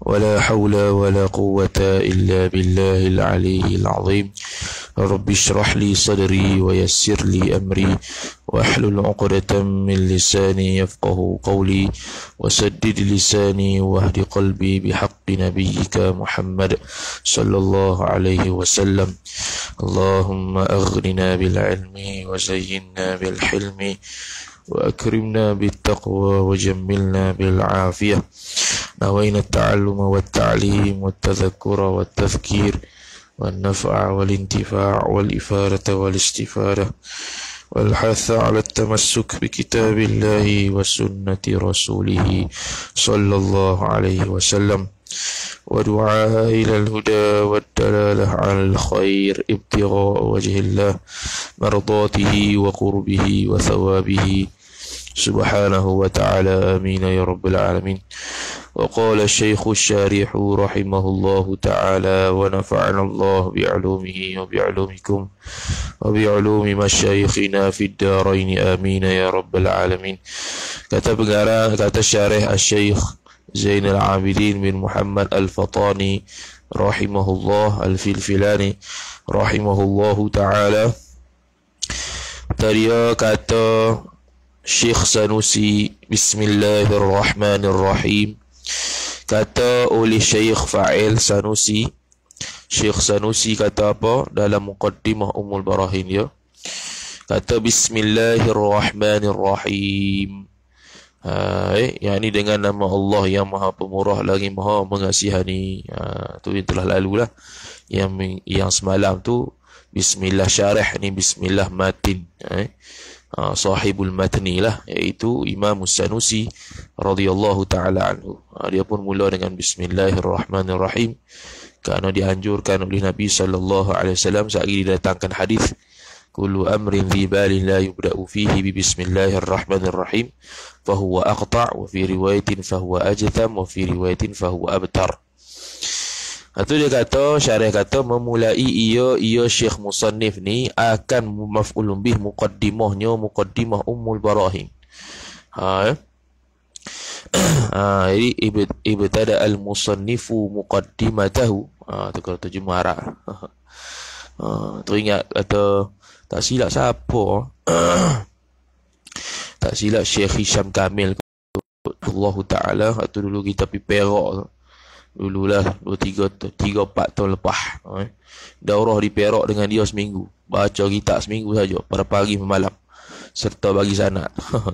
ولا حول ولا قوة إلا بالله العلي العظيم رب اشرح لي صدري ويسر لي أمري واحلل عقدة من لساني يفقه قولي وسدد لساني واهد قلبي بحق نبيك محمد صلى الله عليه وسلم اللهم أغننا بالعلم وزينا بالحلم وأكرمنا بالتقوى وجملنا بالعافية نوينا التعلم والتعليم والتذكر والتذكير والنفع والانتفاع والإفارة والاستفادة والحث على التمسك بكتاب الله وسنة رسوله صلى الله عليه وسلم ودعاء إلى الهدى والدلالة على الخير ابتغاء وجه الله مرضاته وقربه وثوابه سبحانه وتعالى آمين يا رب العالمين وقال الشيخ الشارح رحمه الله تعالى ونفعنا الله بعلومه وبعلومكم وبعلوم مشايخنا في الدارين آمين يا رب العالمين كتب pengarang kata syarih Syekh Zainal Abidin bin Muhammad Al-Fatani rahimahullah Al-Filfilani rahimahullahu taala Tadi Syekh Sanusi Bismillahirrahmanirrahim Kata oleh Syekh Fa'il Sanusi Syekh Sanusi kata apa dalam Muqaddimah umul Barahin ya Kata Bismillahirrahmanirrahim ha, eh, Yang ini dengan nama Allah yang maha pemurah lagi maha mengasihani ha, Itu yang telah lalu lah yang, yang semalam tu Bismillah syarah ni Bismillah matin ha, eh. Ah, sahibul matni lah iaitu Imam Sanusi radhiyallahu taala anhu. Ah, dia pun mula dengan bismillahirrahmanirrahim kerana dianjurkan oleh Nabi sallallahu alaihi wasallam saat didatangkan hadis kullu amrin dhi balin la yubda'u fihi bi bismillahirrahmanirrahim fa huwa aqta' wa fi riwayatin fa huwa ajtham wa fi riwayatin fa huwa abtar. Itu dia kata, syarah kata, memulai iyo iyo Syekh Musannif ni akan maf'ulun bih muqaddimahnya, muqaddimah Ummul Barahin. Ha, eh? ha, jadi, ibtada al-musannifu muqaddimatahu. Ha, itu kata terjemah Arab. Ha, teringat kata, tak silap siapa. tak silap Syekh Hisham Kamil. Allah Ta'ala, itu dulu kita pergi perak tu. Dululah 2, 3, 4 tahun lepas eh. Daurah di Perak dengan dia seminggu Baca kitab seminggu saja Pada pagi malam Serta bagi sanat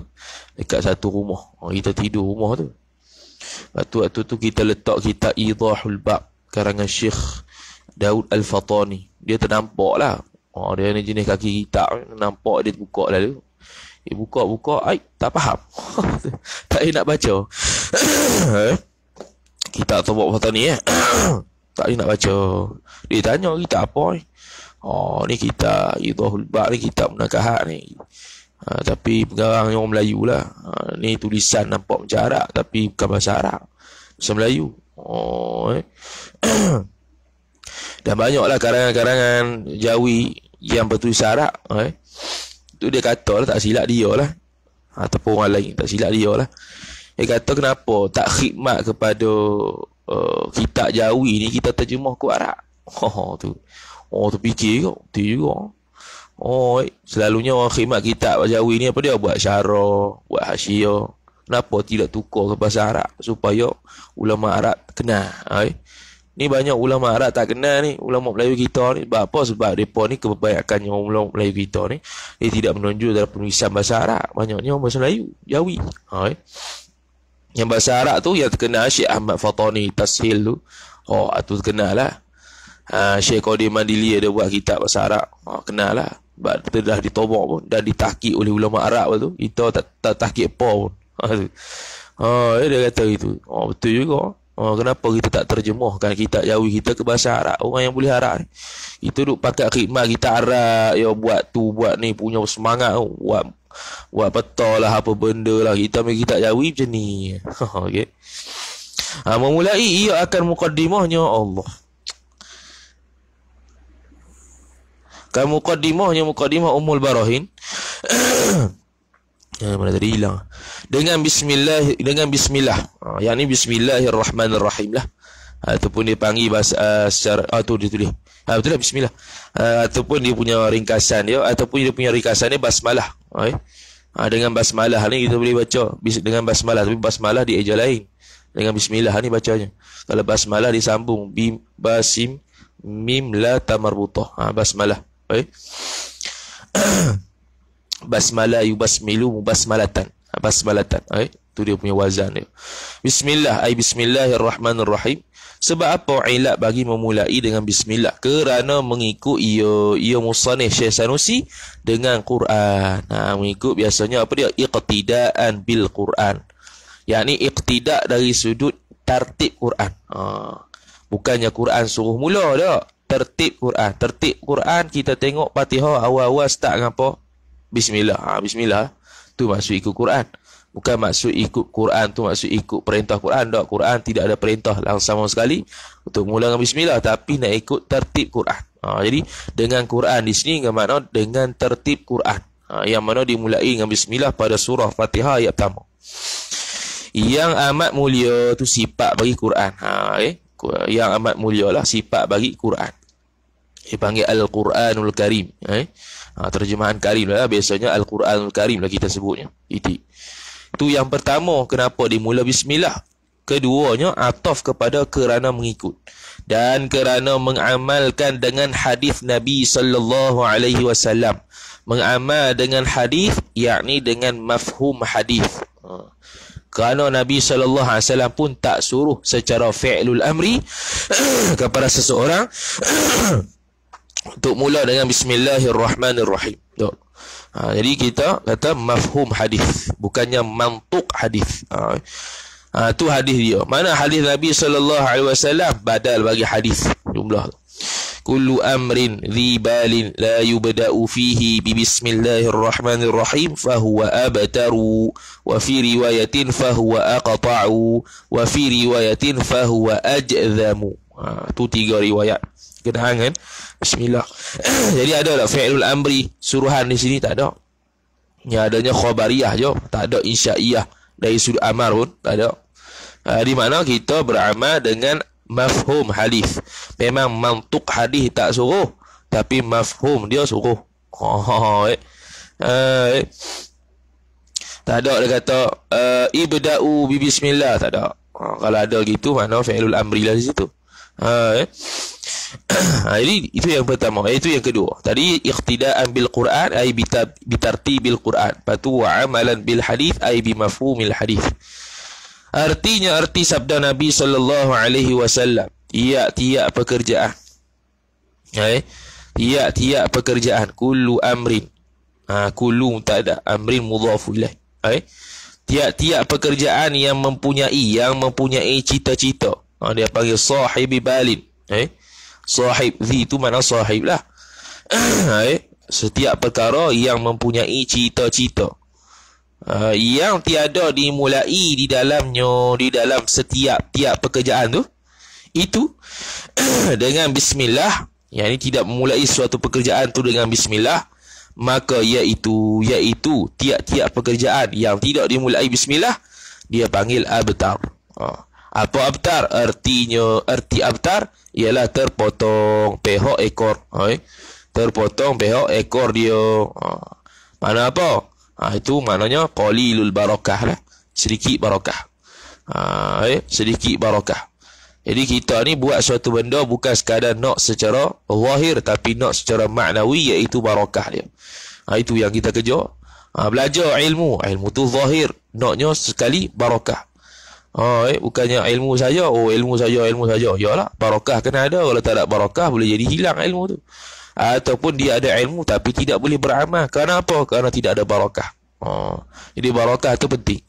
Dekat satu rumah oh, Kita tidur rumah tu Waktu waktu tu kita letak kita Idahul Bab Karangan Syekh Daud Al-Fatani Dia ternampak lah oh, Dia ni jenis kaki kitab Nampak dia buka lah tu Dia buka-buka Tak faham Tak nak baca eh? kita tahu buat foto ni eh. tak nak baca. Dia tanya oh, kita apa ni? Oh, ni kita Idahul Bar ni kita menangkap hak ni. Ha, tapi pengarang orang Melayu lah. Ha, ni tulisan nampak macam Arab tapi bukan bahasa Arab. Bahasa Melayu. Oh, eh. Dan banyaklah karangan-karangan Jawi yang bertulis Arab. Eh. Itu dia kata lah, tak silap dia lah. Ha, ataupun orang lain tak silap dia lah. Dia kata kenapa tak khidmat kepada uh, eh, kitab jawi ni kita terjemah ke Arab. Oh tu. Oh tu fikir ke? Tu juga. Oh, eh. selalunya orang khidmat kita jauh ini apa dia buat syara, buat hasiah. Kenapa tidak tukar ke bahasa Arab supaya ulama Arab kenal. Eh. Ni banyak ulama Arab tak kenal ni, ulama Melayu kita ni. Sebab apa? Sebab mereka ni kebanyakannya ulama Melayu kita ni. Dia tidak menunjuk dalam penulisan bahasa Arab. Banyaknya orang bahasa Melayu, Jawi. Ha, eh. Yang bahasa Arab tu yang terkenal Syekh Ahmad Fatani Tashil tu. Oh, ah, tu terkenal lah. Ha, ah, Syekh Qadir Mandili ada buat kitab bahasa Arab. Oh, kenal lah. Sebab dah ditobok pun. Dah ditahkik oleh ulama Arab tu. Kita tak, tak tahkik apa pun. Ha, oh, dia kata gitu. Oh, betul juga. Oh, kenapa kita tak terjemahkan kitab jauh kita ke bahasa Arab? Orang yang boleh Arab ni. Kita duk pakai khidmat kita Arab. Ya, buat tu, buat ni. Punya semangat tu. Buat Buat betul lah apa benda lah Kita ambil kitab jawi macam ni okay. ha, Memulai ia akan mukaddimahnya Allah Kan mukaddimahnya mukaddimah umul barahin Ya, mana tadi hilang Dengan bismillah Dengan bismillah ha, Yang ni bismillahirrahmanirrahim lah ataupun dia panggil bahasa uh, secara ah oh, tu dia tu dia. Ha, betul lah bismillah. Uh, ataupun dia punya ringkasan dia ataupun dia punya ringkasan dia basmalah. Okey. Eh? Ha, dengan basmalah ni kita boleh baca dengan basmalah tapi basmalah di eja lain. Dengan bismillah ni bacanya. Kalau basmalah disambung bim basim mim la tamarbutah. Ha, basmalah. Okey. basmalah yubasmilu mubasmalatan. Ha, basmalatan. Okey. Tu dia punya wazan dia. Bismillah, ai bismillahirrahmanirrahim. Sebab apa ilat bagi memulai dengan bismillah? Kerana mengikut ia, ia musanif Syekh Sanusi dengan Quran. Ha, mengikut biasanya apa dia? Iqtidaan bil Quran. Yang ini iqtidak dari sudut tertib Quran. Ha, bukannya Quran suruh mula tak? Tertib Quran. Tertib Quran kita tengok patihah awal-awal start dengan apa? Bismillah. Ha, bismillah. Tu masuk ikut Quran. Bukan maksud ikut Quran tu maksud ikut perintah Quran tak. Quran tidak ada perintah langsung sama sekali untuk mula dengan bismillah tapi nak ikut tertib Quran. Ha, jadi dengan Quran di sini bermakna dengan tertib Quran. Ha, yang mana dimulai dengan bismillah pada surah Fatihah ayat pertama. Yang amat mulia tu sifat bagi Quran. Ha, eh? Yang amat mulia lah sifat bagi Quran. Dipanggil Al-Quranul Karim. Eh? Ha, terjemahan Karim lah. Biasanya Al-Quranul Karim lah kita sebutnya. Itik. Tu yang pertama kenapa dia mula bismillah. Keduanya ataf kepada kerana mengikut dan kerana mengamalkan dengan hadis Nabi sallallahu alaihi wasallam. Mengamal dengan hadis yakni dengan mafhum hadis. Ha. Kerana Nabi sallallahu alaihi wasallam pun tak suruh secara fi'lul amri kepada seseorang untuk mula dengan bismillahirrahmanirrahim. Tuh. Ha, jadi kita kata mafhum hadis, bukannya mantuk hadis. Ha, ha, tu hadis dia. Mana hadis Nabi sallallahu alaihi wasallam badal bagi hadis jumlah Kullu amrin dhibalin la yubda'u fihi bi bismillahirrahmanirrahim fa huwa abtaru wa fi riwayatin fa huwa aqta'u wa fi riwayatin fa huwa ajzamu. Ha, tu tiga riwayat. Kedahan kan Bismillah Jadi ada tak Fi'lul Amri Suruhan di sini Tak ada Ya adanya khobariyah je Tak ada insya'iyah Dari sudut amarun Tak ada uh, Di mana kita beramal dengan Mafhum hadis. Memang mantuk hadis tak suruh Tapi mafhum dia suruh oh, eh. Uh, eh. Tak ada dia kata uh, Ibda'u bi bismillah Tak ada uh, Kalau ada gitu Mana fi'lul Amri lah di situ uh, eh ha, ah, jadi itu yang pertama eh, itu yang kedua tadi iqtida'an bil Quran ai bitarti tartibil Quran patu wa amalan bil hadis ai bi mafhumil hadis artinya arti sabda Nabi sallallahu alaihi wasallam ia tiap pekerjaan eh tiap tiap pekerjaan kullu amrin ha kullu tak ada amrin mudhaf ilai eh tiap-tiap pekerjaan yang mempunyai yang mempunyai cita-cita ha, dia panggil sahibi balin eh Sahib Zi itu mana sahib lah eh, Setiap perkara yang mempunyai cita-cita uh, Yang tiada dimulai di dalamnya Di dalam setiap-tiap pekerjaan tu Itu Dengan bismillah Yang ini tidak memulai suatu pekerjaan tu dengan bismillah Maka iaitu Iaitu Tiap-tiap pekerjaan yang tidak dimulai bismillah Dia panggil abetar. Haa uh. Apa abtar? Artinya, arti abtar ialah terpotong pehok ekor. Eh? Terpotong pehok ekor dia. Oh. Mana apa? Ha, itu maknanya qalilul barakah lah. Sedikit barakah. Ha, eh? Sedikit barakah. Jadi kita ni buat suatu benda bukan sekadar nak secara wahir tapi nak secara maknawi iaitu barakah dia. Ha, itu yang kita kejar. Ha, belajar ilmu. Ilmu tu zahir. Naknya sekali barakah. Oh, eh, bukannya ilmu saja. Oh, ilmu saja, ilmu saja. Yalah, barakah kena ada. Kalau tak ada barakah, boleh jadi hilang ilmu tu. Ataupun dia ada ilmu tapi tidak boleh beramal. Kenapa? Karena tidak ada barakah. Oh, ha, jadi barakah tu penting.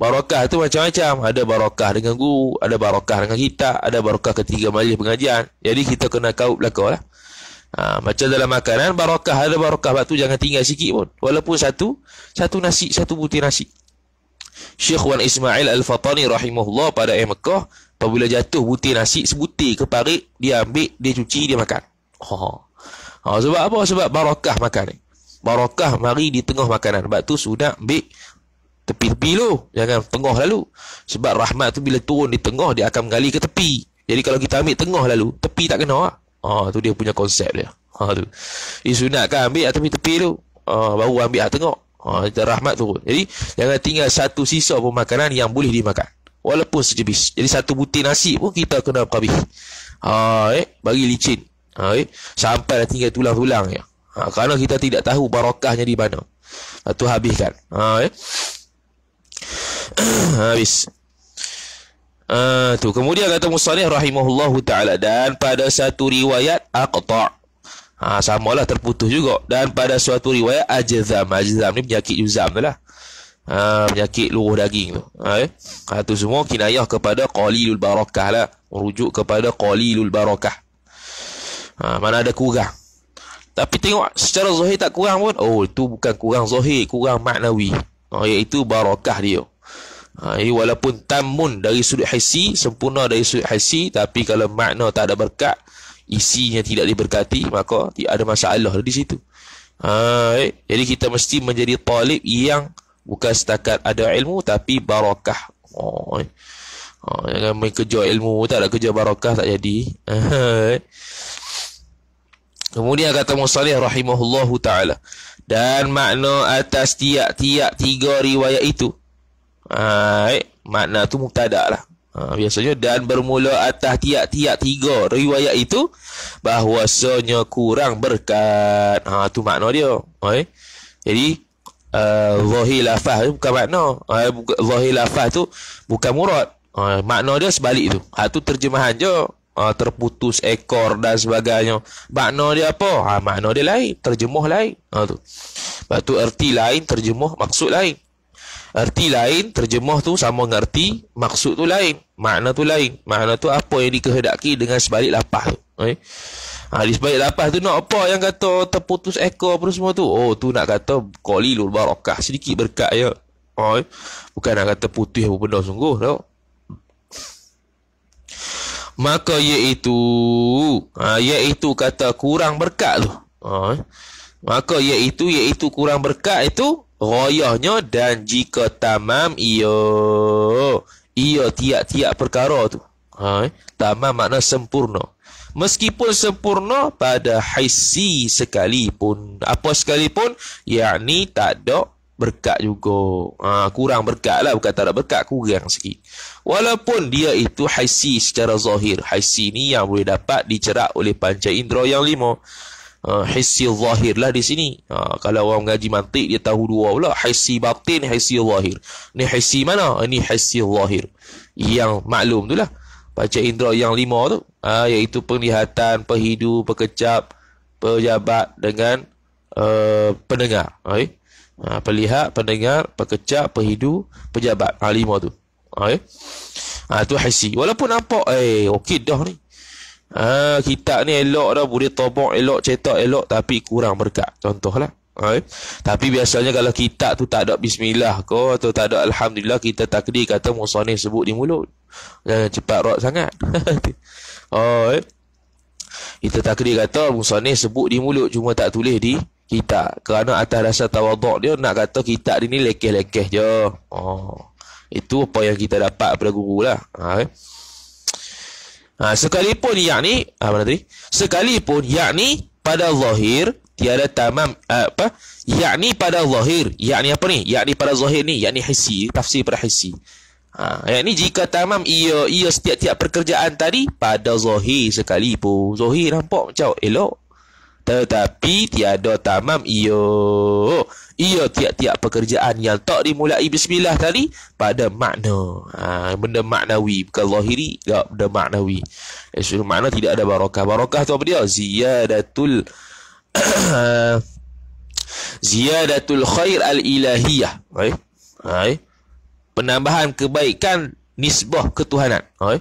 Barakah tu macam-macam. Ada barakah dengan guru, ada barakah dengan kita, ada barakah ketiga majlis pengajian. Jadi kita kena kau belakanglah. Ha, macam dalam makanan, barakah ada barakah. tu jangan tinggal sikit pun. Walaupun satu, satu nasi, satu butir nasi. Syekh Wan Ismail Al-Fatani rahimahullah pada air Mekah apabila jatuh butir nasi sebutir ke parit dia ambil dia cuci dia makan. Oh Ha sebab apa? Sebab barakah makan ni. Barakah mari di tengah makanan. Sebab tu sudah ambil tepi-tepi lo, jangan tengah lalu. Sebab rahmat tu bila turun di tengah dia akan mengalir ke tepi. Jadi kalau kita ambil tengah lalu, tepi tak kena ah. Ha tu dia punya konsep dia. Oh tu. Isunat kan ambil atas tepi tu. Ha, baru ambil atas tengok. Ha, rahmat turun. Jadi, jangan tinggal satu sisa pun makanan yang boleh dimakan. Walaupun sejebis. Jadi, satu butir nasi pun kita kena habis. Ha, eh, bagi licin. Ha, eh, sampai dah tinggal tulang-tulang. Ya. Ha, kerana kita tidak tahu barakahnya di mana. Itu ha, habiskan. Ha, eh. Habis. Uh, tu kemudian kata Musa rahimahullahu taala dan pada satu riwayat aqta Ha, sama lah terputus juga. Dan pada suatu riwayat, ajazam. Ajazam ni penyakit juzam tu lah. Ha, penyakit luruh daging tu. Ha, eh? ha, tu semua kinayah kepada qalilul barakah lah. Merujuk kepada qalilul barakah. Ha, mana ada kurang. Tapi tengok secara zahir tak kurang pun. Oh, itu bukan kurang zahir. Kurang maknawi. Oh iaitu barakah dia. Ha, ini walaupun tamun dari sudut hasi. Sempurna dari sudut hasi. Tapi kalau makna tak ada berkat isinya tidak diberkati maka tidak ada masalah di situ. Ha, eh? jadi kita mesti menjadi talib yang bukan setakat ada ilmu tapi barakah. Oh, eh? ha, oh, jangan main kerja ilmu tak ada kerja barakah tak jadi. Ha, eh. Kemudian kata Musalih rahimahullahu taala dan makna atas tiap-tiap tiga riwayat itu. Ha, eh? makna tu mubtada Ha. biasanya dan bermula atas tiap-tiap tiga riwayat itu bahwasanya kurang berkat. Ha tu makna dia. Okay. Jadi uh, eh, zahir lafaz tu bukan makna. Uh, eh, zahir lafaz tu bukan murad. Uh, makna dia sebalik tu. Ha tu terjemahan je. Uh, terputus ekor dan sebagainya. Makna dia apa? Ha, makna dia lain. Terjemah lain. Ha, tu. Lepas tu erti lain, terjemah maksud lain erti lain, terjemah tu sama dengan erti, maksud tu lain, makna tu lain. Makna tu apa yang dikehendaki dengan sebalik lapah tu. Eh? Ha, di sebalik lapah tu nak apa yang kata terputus ekor apa semua tu? Oh, tu nak kata koli qalilul barakah, sedikit berkat ya. Oi. Bukan nak kata putih apa benda sungguh tau. Maka iaitu, ha, iaitu kata kurang berkat tu. Oh, eh? Maka iaitu, iaitu kurang berkat itu, Royahnya dan jika tamam ia ia tiak tiak perkara tu. Ha, eh? tamam makna sempurna. Meskipun sempurna pada haisi sekalipun. Apa sekalipun, yakni tak ada berkat juga. Ha, kurang berkat lah. Bukan tak ada berkat, kurang sikit. Walaupun dia itu haisi secara zahir. Haisi ni yang boleh dapat dicerak oleh panca indera yang lima uh, hissi zahir lah di sini. Uh, kalau orang mengaji mantik, dia tahu dua pula. Hissi batin, hissi zahir. Ini hissi mana? Ini ha, hissi zahir. Yang maklum tu lah. Baca indera yang lima tu. Uh, iaitu penglihatan, perhidu, pekecap, pejabat dengan uh, pendengar. Okay? Uh, pelihat, pendengar, pekecap, perhidu, pejabat. Uh, lima tu. Okay? Uh, tu hissi. Walaupun nampak, eh, okey dah ni. Ha, kitab ni elok dah Boleh tobok elok Cetak elok Tapi kurang berkat Contohlah ha, eh? Tapi biasanya Kalau kitab tu tak ada Bismillah ke Atau tak ada Alhamdulillah Kita takdir kata Musani sebut di mulut Jangan cepat rot sangat ha, eh? Kita takdir kata Musani sebut di mulut Cuma tak tulis di kitab Kerana atas dasar tawaduk dia Nak kata kitab ni lekeh-lekeh je oh. Itu apa yang kita dapat Pada guru ha, eh? Ha, sekalipun yakni ha, mana tadi? Sekalipun yakni pada zahir tiada tamam eh, apa? Yakni pada zahir. Yakni apa ni? Yakni pada zahir ni, yakni hissi, tafsir pada hissi. Ha, yakni jika tamam ia ia setiap-tiap perkerjaan tadi pada zahir sekalipun. Zahir nampak macam elok. Tetapi tiada tamam ia ia tiap-tiap pekerjaan yang tak dimulai bismillah tadi pada makna ha, benda maknawi bukan zahiri tak ya, benda maknawi eh, so, makna tidak ada barakah barakah tu apa dia ziyadatul ziyadatul khair al-ilahiyah eh? Hai. Penambahan kebaikan nisbah ketuhanan. Hai.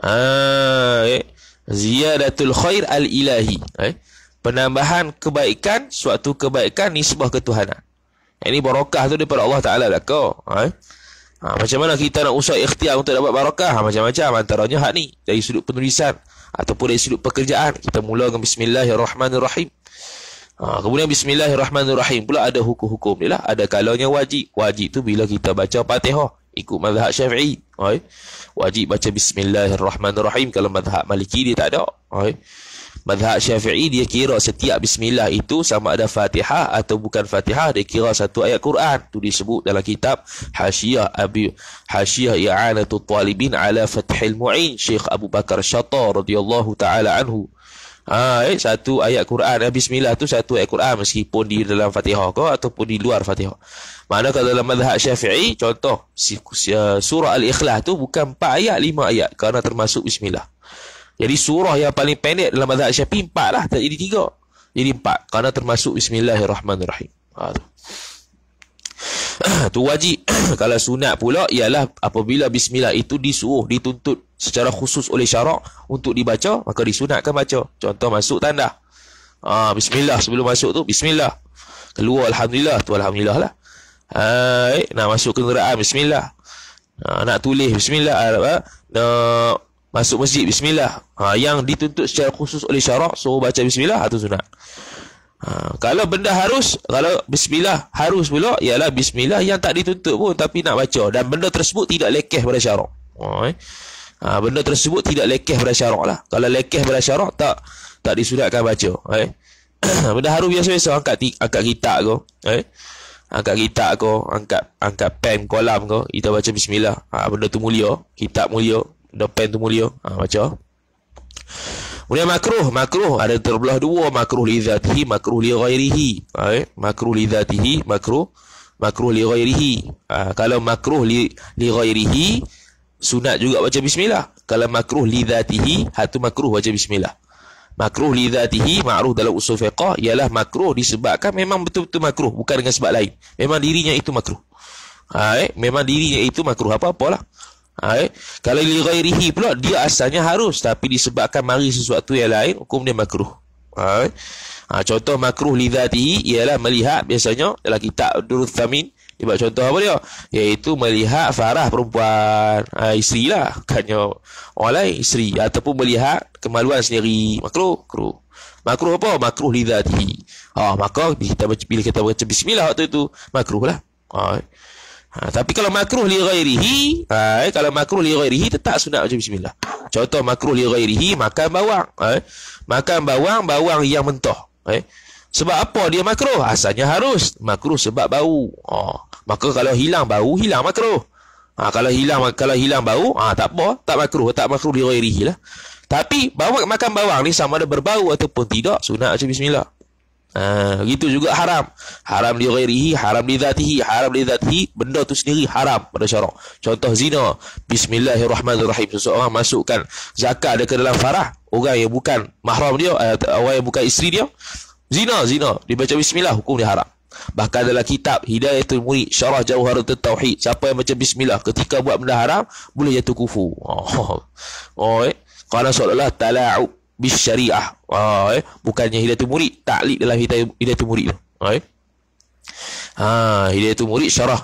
Hai. Ziyadatul khair al-ilahi. Hai penambahan kebaikan suatu kebaikan nisbah ketuhanan. Yang ini barakah tu daripada Allah Taala lah kau. Ha, ha macam mana kita nak usah ikhtiar untuk dapat barakah? Ha, macam-macam antaranya hak ni dari sudut penulisan ataupun dari sudut pekerjaan. Kita mula dengan bismillahirrahmanirrahim. Ha, kemudian bismillahirrahmanirrahim pula ada hukum-hukum dia lah. Ada kalanya wajib. Wajib tu bila kita baca Fatihah ikut mazhab Syafi'i. Oi. Wajib baca bismillahirrahmanirrahim kalau mazhab Maliki dia tak ada. Oi. Madhab syafi'i dia kira setiap bismillah itu sama ada fatihah atau bukan fatihah dia kira satu ayat Quran. tu disebut dalam kitab Hasyiah Abi Hasyiah I'anatul Talibin ala Fathil Mu'in Syekh Abu Bakar Syattar radhiyallahu taala anhu. Ha, eh, satu ayat Quran eh, Bismillah tu satu ayat Quran Meskipun di dalam Fatihah ke Ataupun di luar Fatihah Mana kalau dalam Madhah Syafi'i Contoh uh, Surah Al-Ikhlas tu Bukan 4 ayat 5 ayat Kerana termasuk Bismillah jadi surah yang paling pendek dalam mazhab Syafi'i empat lah. Tak jadi tiga. Jadi empat. Kerana termasuk Bismillahirrahmanirrahim. Ha, tu. tu wajib. Kalau sunat pula ialah apabila Bismillah itu disuruh, dituntut secara khusus oleh syarak untuk dibaca, maka disunatkan baca. Contoh masuk tanda. Ha, Bismillah sebelum masuk tu. Bismillah. Keluar Alhamdulillah. tu Alhamdulillah lah. Hai, eh, nak masuk neraka Bismillah. Ha, nak tulis. Bismillah. Ha, nak masuk masjid bismillah ha, yang dituntut secara khusus oleh syarak so baca bismillah atau sunat ha, kalau benda harus kalau bismillah harus pula ialah bismillah yang tak dituntut pun tapi nak baca dan benda tersebut tidak lekeh pada syarak ha, eh. ha, benda tersebut tidak lekeh pada syarak lah kalau lekeh pada syarak tak tak disunatkan baca eh. benda harus biasa-biasa angkat ti, angkat kitab ke eh. angkat kitab ke angkat angkat pen kolam ke kita baca bismillah ha, benda tu mulia kitab mulia depan tu mulia ha, baca Kemudian makruh makruh ada terbelah dua makruh li zatihi makruh li ghairihi ha, eh? makruh li zatihi makruh makruh li ghairihi ha, kalau makruh li li ghairihi sunat juga baca bismillah kalau makruh li zatihi hatu makruh baca bismillah makruh li zatihi makruh dalam usul fiqah ialah makruh disebabkan memang betul-betul makruh bukan dengan sebab lain memang dirinya itu makruh ha, eh? memang dirinya itu makruh apa Apa lah? Ha, eh? Kalau li ghairihi pula, dia asalnya harus. Tapi disebabkan mari sesuatu yang lain, hukum dia makruh. Ha, eh? ha, contoh makruh li dhatihi ialah melihat biasanya dalam kitab Durul tamin. Dia buat contoh apa dia? Iaitu melihat farah perempuan. Ha, isteri lah. Bukannya orang lain, isteri. Ataupun melihat kemaluan sendiri. Makruh. Makruh. Makruh apa? Makruh li dhatihi. Ha, maka kita, bila kita baca bismillah waktu itu, makruh lah. Ha, eh? Ha, tapi kalau makruh li ghairihi, ha, eh, kalau makruh li ghairihi tetap sunat macam bismillah. Contoh makruh li ghairihi makan bawang, ha, eh. Makan bawang, bawang yang mentah, ha, eh. Sebab apa dia makruh? Asalnya harus. Makruh sebab bau. Oh, ha, maka kalau hilang bau, hilang makruh. Ha, kalau hilang kalau hilang bau, ha, tak apa, tak makruh, tak makruh li ghairihi lah. Tapi bawang makan bawang ni sama ada berbau ataupun tidak sunat macam bismillah. Ha, gitu juga haram. Haram di ghairihi, haram di zatihi, haram di zatihi, benda tu sendiri haram pada syarak. Contoh zina. Bismillahirrahmanirrahim. Seseorang masukkan zakat dia ke dalam farah. Orang yang bukan mahram dia, eh, orang yang bukan isteri dia. Zina, zina. dibaca bismillah, hukum dia haram. Bahkan dalam kitab hidayah Hidayatul Murid Syarah Jauharatul Tauhid Siapa yang macam Bismillah Ketika buat benda haram Boleh jatuh kufu Oh, oh eh. Kerana soalan Allah Tala'ub bis syariah. Ha, eh? Bukannya hidayatul murid. Taklik dalam hidayatul murid. Ha, eh? ha, hidayatul murid syarah.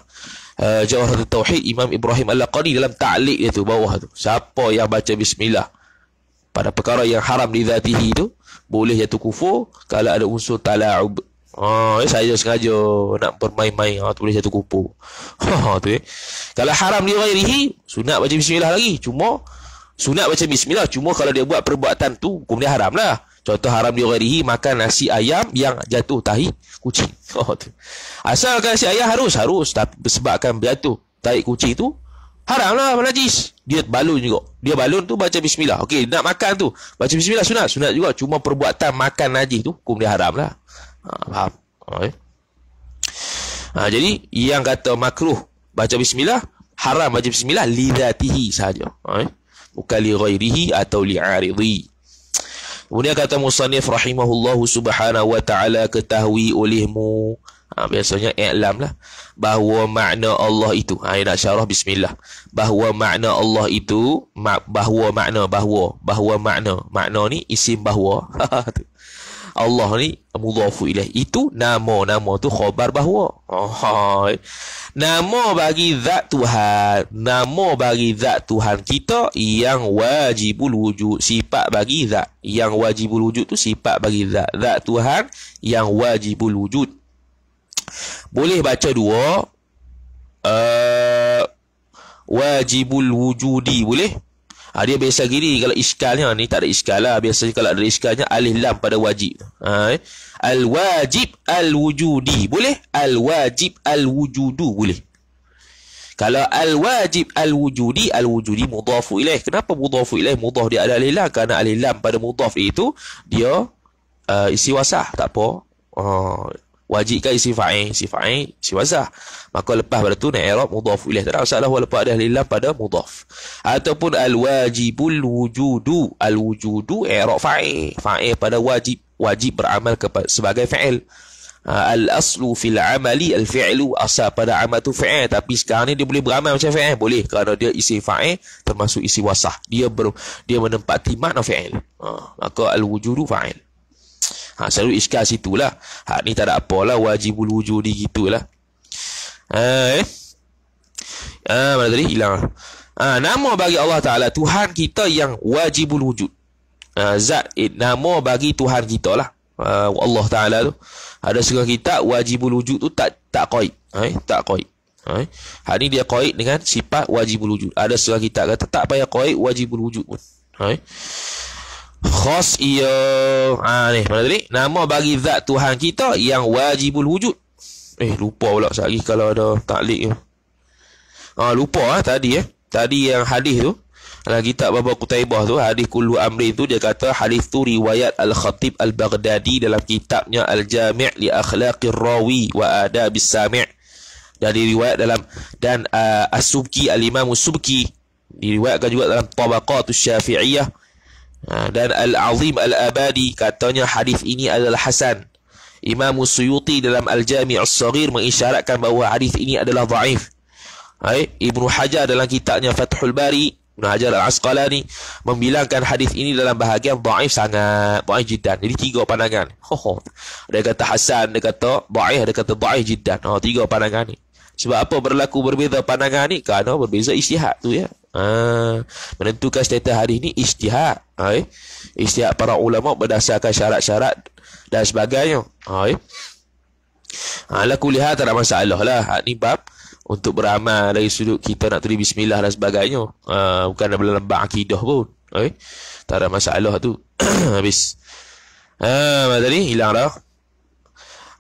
Uh, eh, Jawahatul Tauhid Imam Ibrahim Al-Laqani dalam ta'liq dia tu bawah tu siapa yang baca bismillah pada perkara yang haram di zatihi tu boleh jatuh kufur kalau ada unsur tala'ub oh, eh, saya sengaja nak bermain-main oh, tu boleh jatuh kufur ha, tu, eh. kalau haram di zatihi sunat baca bismillah lagi cuma Sunat baca bismillah cuma kalau dia buat perbuatan tu hukum dia haramlah. Contoh haram dia diorihi makan nasi ayam yang jatuh tahi kucing. Oh tu. Asalkan nasi ayam harus harus tapi sebabkan jatuh tahi kucing tu haramlah najis. Dia balun juga. Dia balun tu baca bismillah. Okey nak makan tu baca bismillah sunat sunat juga cuma perbuatan makan najis tu hukum dia haramlah. Ha, faham. Okay. Ha, jadi yang kata makruh baca bismillah haram baca bismillah lidatihi saja. Okey kali ghairihi atau li'aridhi kemudian kata musannif rahimahullahu subhanahu wa ta'ala ketahui olehmu ha, biasanya i'lam lah bahawa makna Allah itu ha, nak syarah bismillah bahawa makna Allah itu ma bahawa makna bahawa bahawa makna makna ni isim bahawa Allah ni mudhafu ilaih itu nama-nama tu khabar bahawa oh, nama bagi zat Tuhan nama bagi zat Tuhan kita yang wajibul wujud sifat bagi zat yang wajibul wujud tu sifat bagi zat zat Tuhan yang wajibul wujud boleh baca dua uh, wajibul wujudi boleh ha, dia biasa gini kalau iskalnya ni tak ada iskal lah biasanya kalau ada iskalnya alif lam pada wajib ha, eh? al wajib al wujudi boleh al wajib al wujudu boleh kalau al wajib al wujudi al wujudi mudhaf ilaih kenapa mudhaf ilaih mudhaf dia ada alif lam kerana alif lam pada mudhaf itu dia uh, isi wasah tak apa uh, wajibkan isi fa'i isi fa'i isi wazah maka lepas pada tu naik i'rab mudhaf ilaih tak salah walaupun ada lillah pada mudhaf ataupun al wajibul wujudu al wujudu i'rab fa'i fa'i pada wajib wajib beramal kepada, sebagai fa'il ha, al aslu fil amali al fi'lu asal pada amal tu fa'i tapi sekarang ni dia boleh beramal macam fa'i boleh kerana dia isi fa'i termasuk isi wasah dia ber, dia menempati makna fa'il ha, maka al wujudu fa'il Ha, selalu iskal situ lah. Ha, ni tak ada apa lah. Wajibul wujudi gitu lah. Ha, eh? Ha, mana tadi? Hilang ha, nama bagi Allah Ta'ala. Tuhan kita yang wajibul wujud. Ha, zat. Eh, nama bagi Tuhan kita lah. Ha, Allah Ta'ala tu. Ada segala kita wajibul wujud tu tak tak koi. Ha, eh? Tak koi. Ha, eh? ha, ni dia koi dengan sifat wajibul wujud. Ada segala kita kata tak payah koi wajibul wujud pun. Ha, eh? khos ia. Ha, ni, mana tadi? Nama bagi zat Tuhan kita yang wajibul wujud. Eh, lupa pula sehari kalau ada taklik tu. Ha, lupa lah ha, tadi eh. Tadi yang hadis tu. Dalam kitab Bapa Kutaibah tu, hadis Kullu Amri tu dia kata hadis tu riwayat Al-Khatib Al-Baghdadi dalam kitabnya Al-Jami' li Akhlaqir Rawi wa Adabis Sami' dari riwayat dalam dan uh, As-Subki Al-Imam As-Subki diriwayatkan juga dalam Tabaqatus Syafi'iyah Ha, dan Al-Azim Al-Abadi katanya hadis ini adalah hasan. Imam Suyuti dalam Al-Jami' As-Saghir mengisyaratkan bahawa hadis ini adalah dhaif. Hai, Ibnu Hajar dalam kitabnya Fathul Bari, Ibnu Hajar Al-Asqalani membilangkan hadis ini dalam bahagian dhaif sangat, dhaif jiddan. Jadi tiga pandangan. Ho, ho. Dia kata hasan, dia kata dhaif, dia kata dhaif jiddan. Oh, tiga pandangan ni. Sebab apa berlaku berbeza pandangan ni? Kerana berbeza isyihat tu ya. Ha. menentukan status hari ini ijtihad ha, eh? ijtihad para ulama berdasarkan syarat-syarat dan sebagainya ha, eh? ha, ala kulihat tak ada masalah lah ha, ni bab untuk beramal dari sudut kita nak tulis bismillah dan sebagainya ha, bukan dalam lembab akidah pun ha, eh? tak ada masalah tu habis ha, tadi hilang dah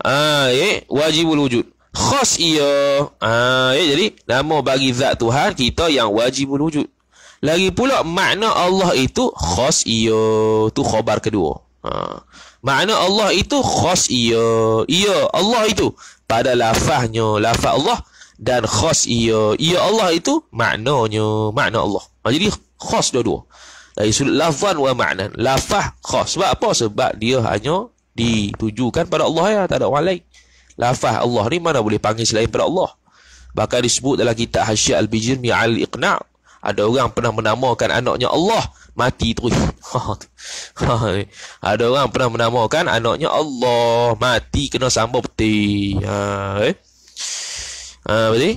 Ah, ha, eh, wajibul wujud khas ia. Ah ya jadi nama bagi zat Tuhan kita yang wajib wujud. Lagi pula makna Allah itu khas ia. Tu khabar kedua. Ha. Makna Allah itu khas ia. Ia Allah itu pada lafaznya lafaz Allah dan khas ia. Ia Allah itu maknanya makna Allah. Ha, jadi khas dua-dua. Dari sudut lafaz wa maknan, Lafaz khas. Sebab apa? Sebab dia hanya ditujukan pada Allah ya, tak ada orang lain lafaz Allah ni mana boleh panggil selain pada Allah bahkan disebut dalam kitab Hasyiah Al-Bijirmi Al-Iqna ada orang pernah menamakan anaknya Allah mati terus ada orang pernah menamakan anaknya Allah mati kena sambar peti ha eh ha betul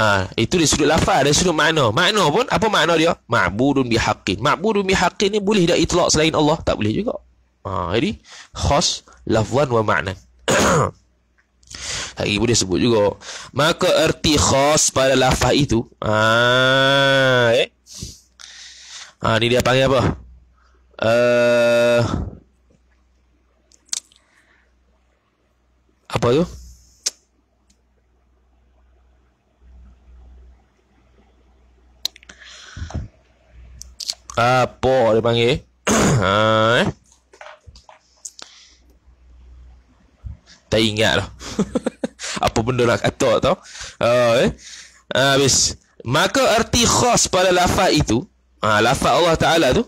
ha, itu dari sudut lafaz dari sudut makna makna pun apa makna dia ma'budun bihaqqin ma'budun bihaqqin ni boleh dak itlak selain Allah tak boleh juga ha jadi khas lafzan wa makna Hari ibu dia sebut juga. Maka erti khas pada lafaz itu. Ah, eh. Ah, ha, ini dia panggil apa? Uh, apa tu? Apa dia panggil? ah, eh. Tak ingat lah Apa benda lah kata tau uh, eh? Ah, habis Maka arti khas pada lafaz itu ha, Lafaz Allah Ta'ala tu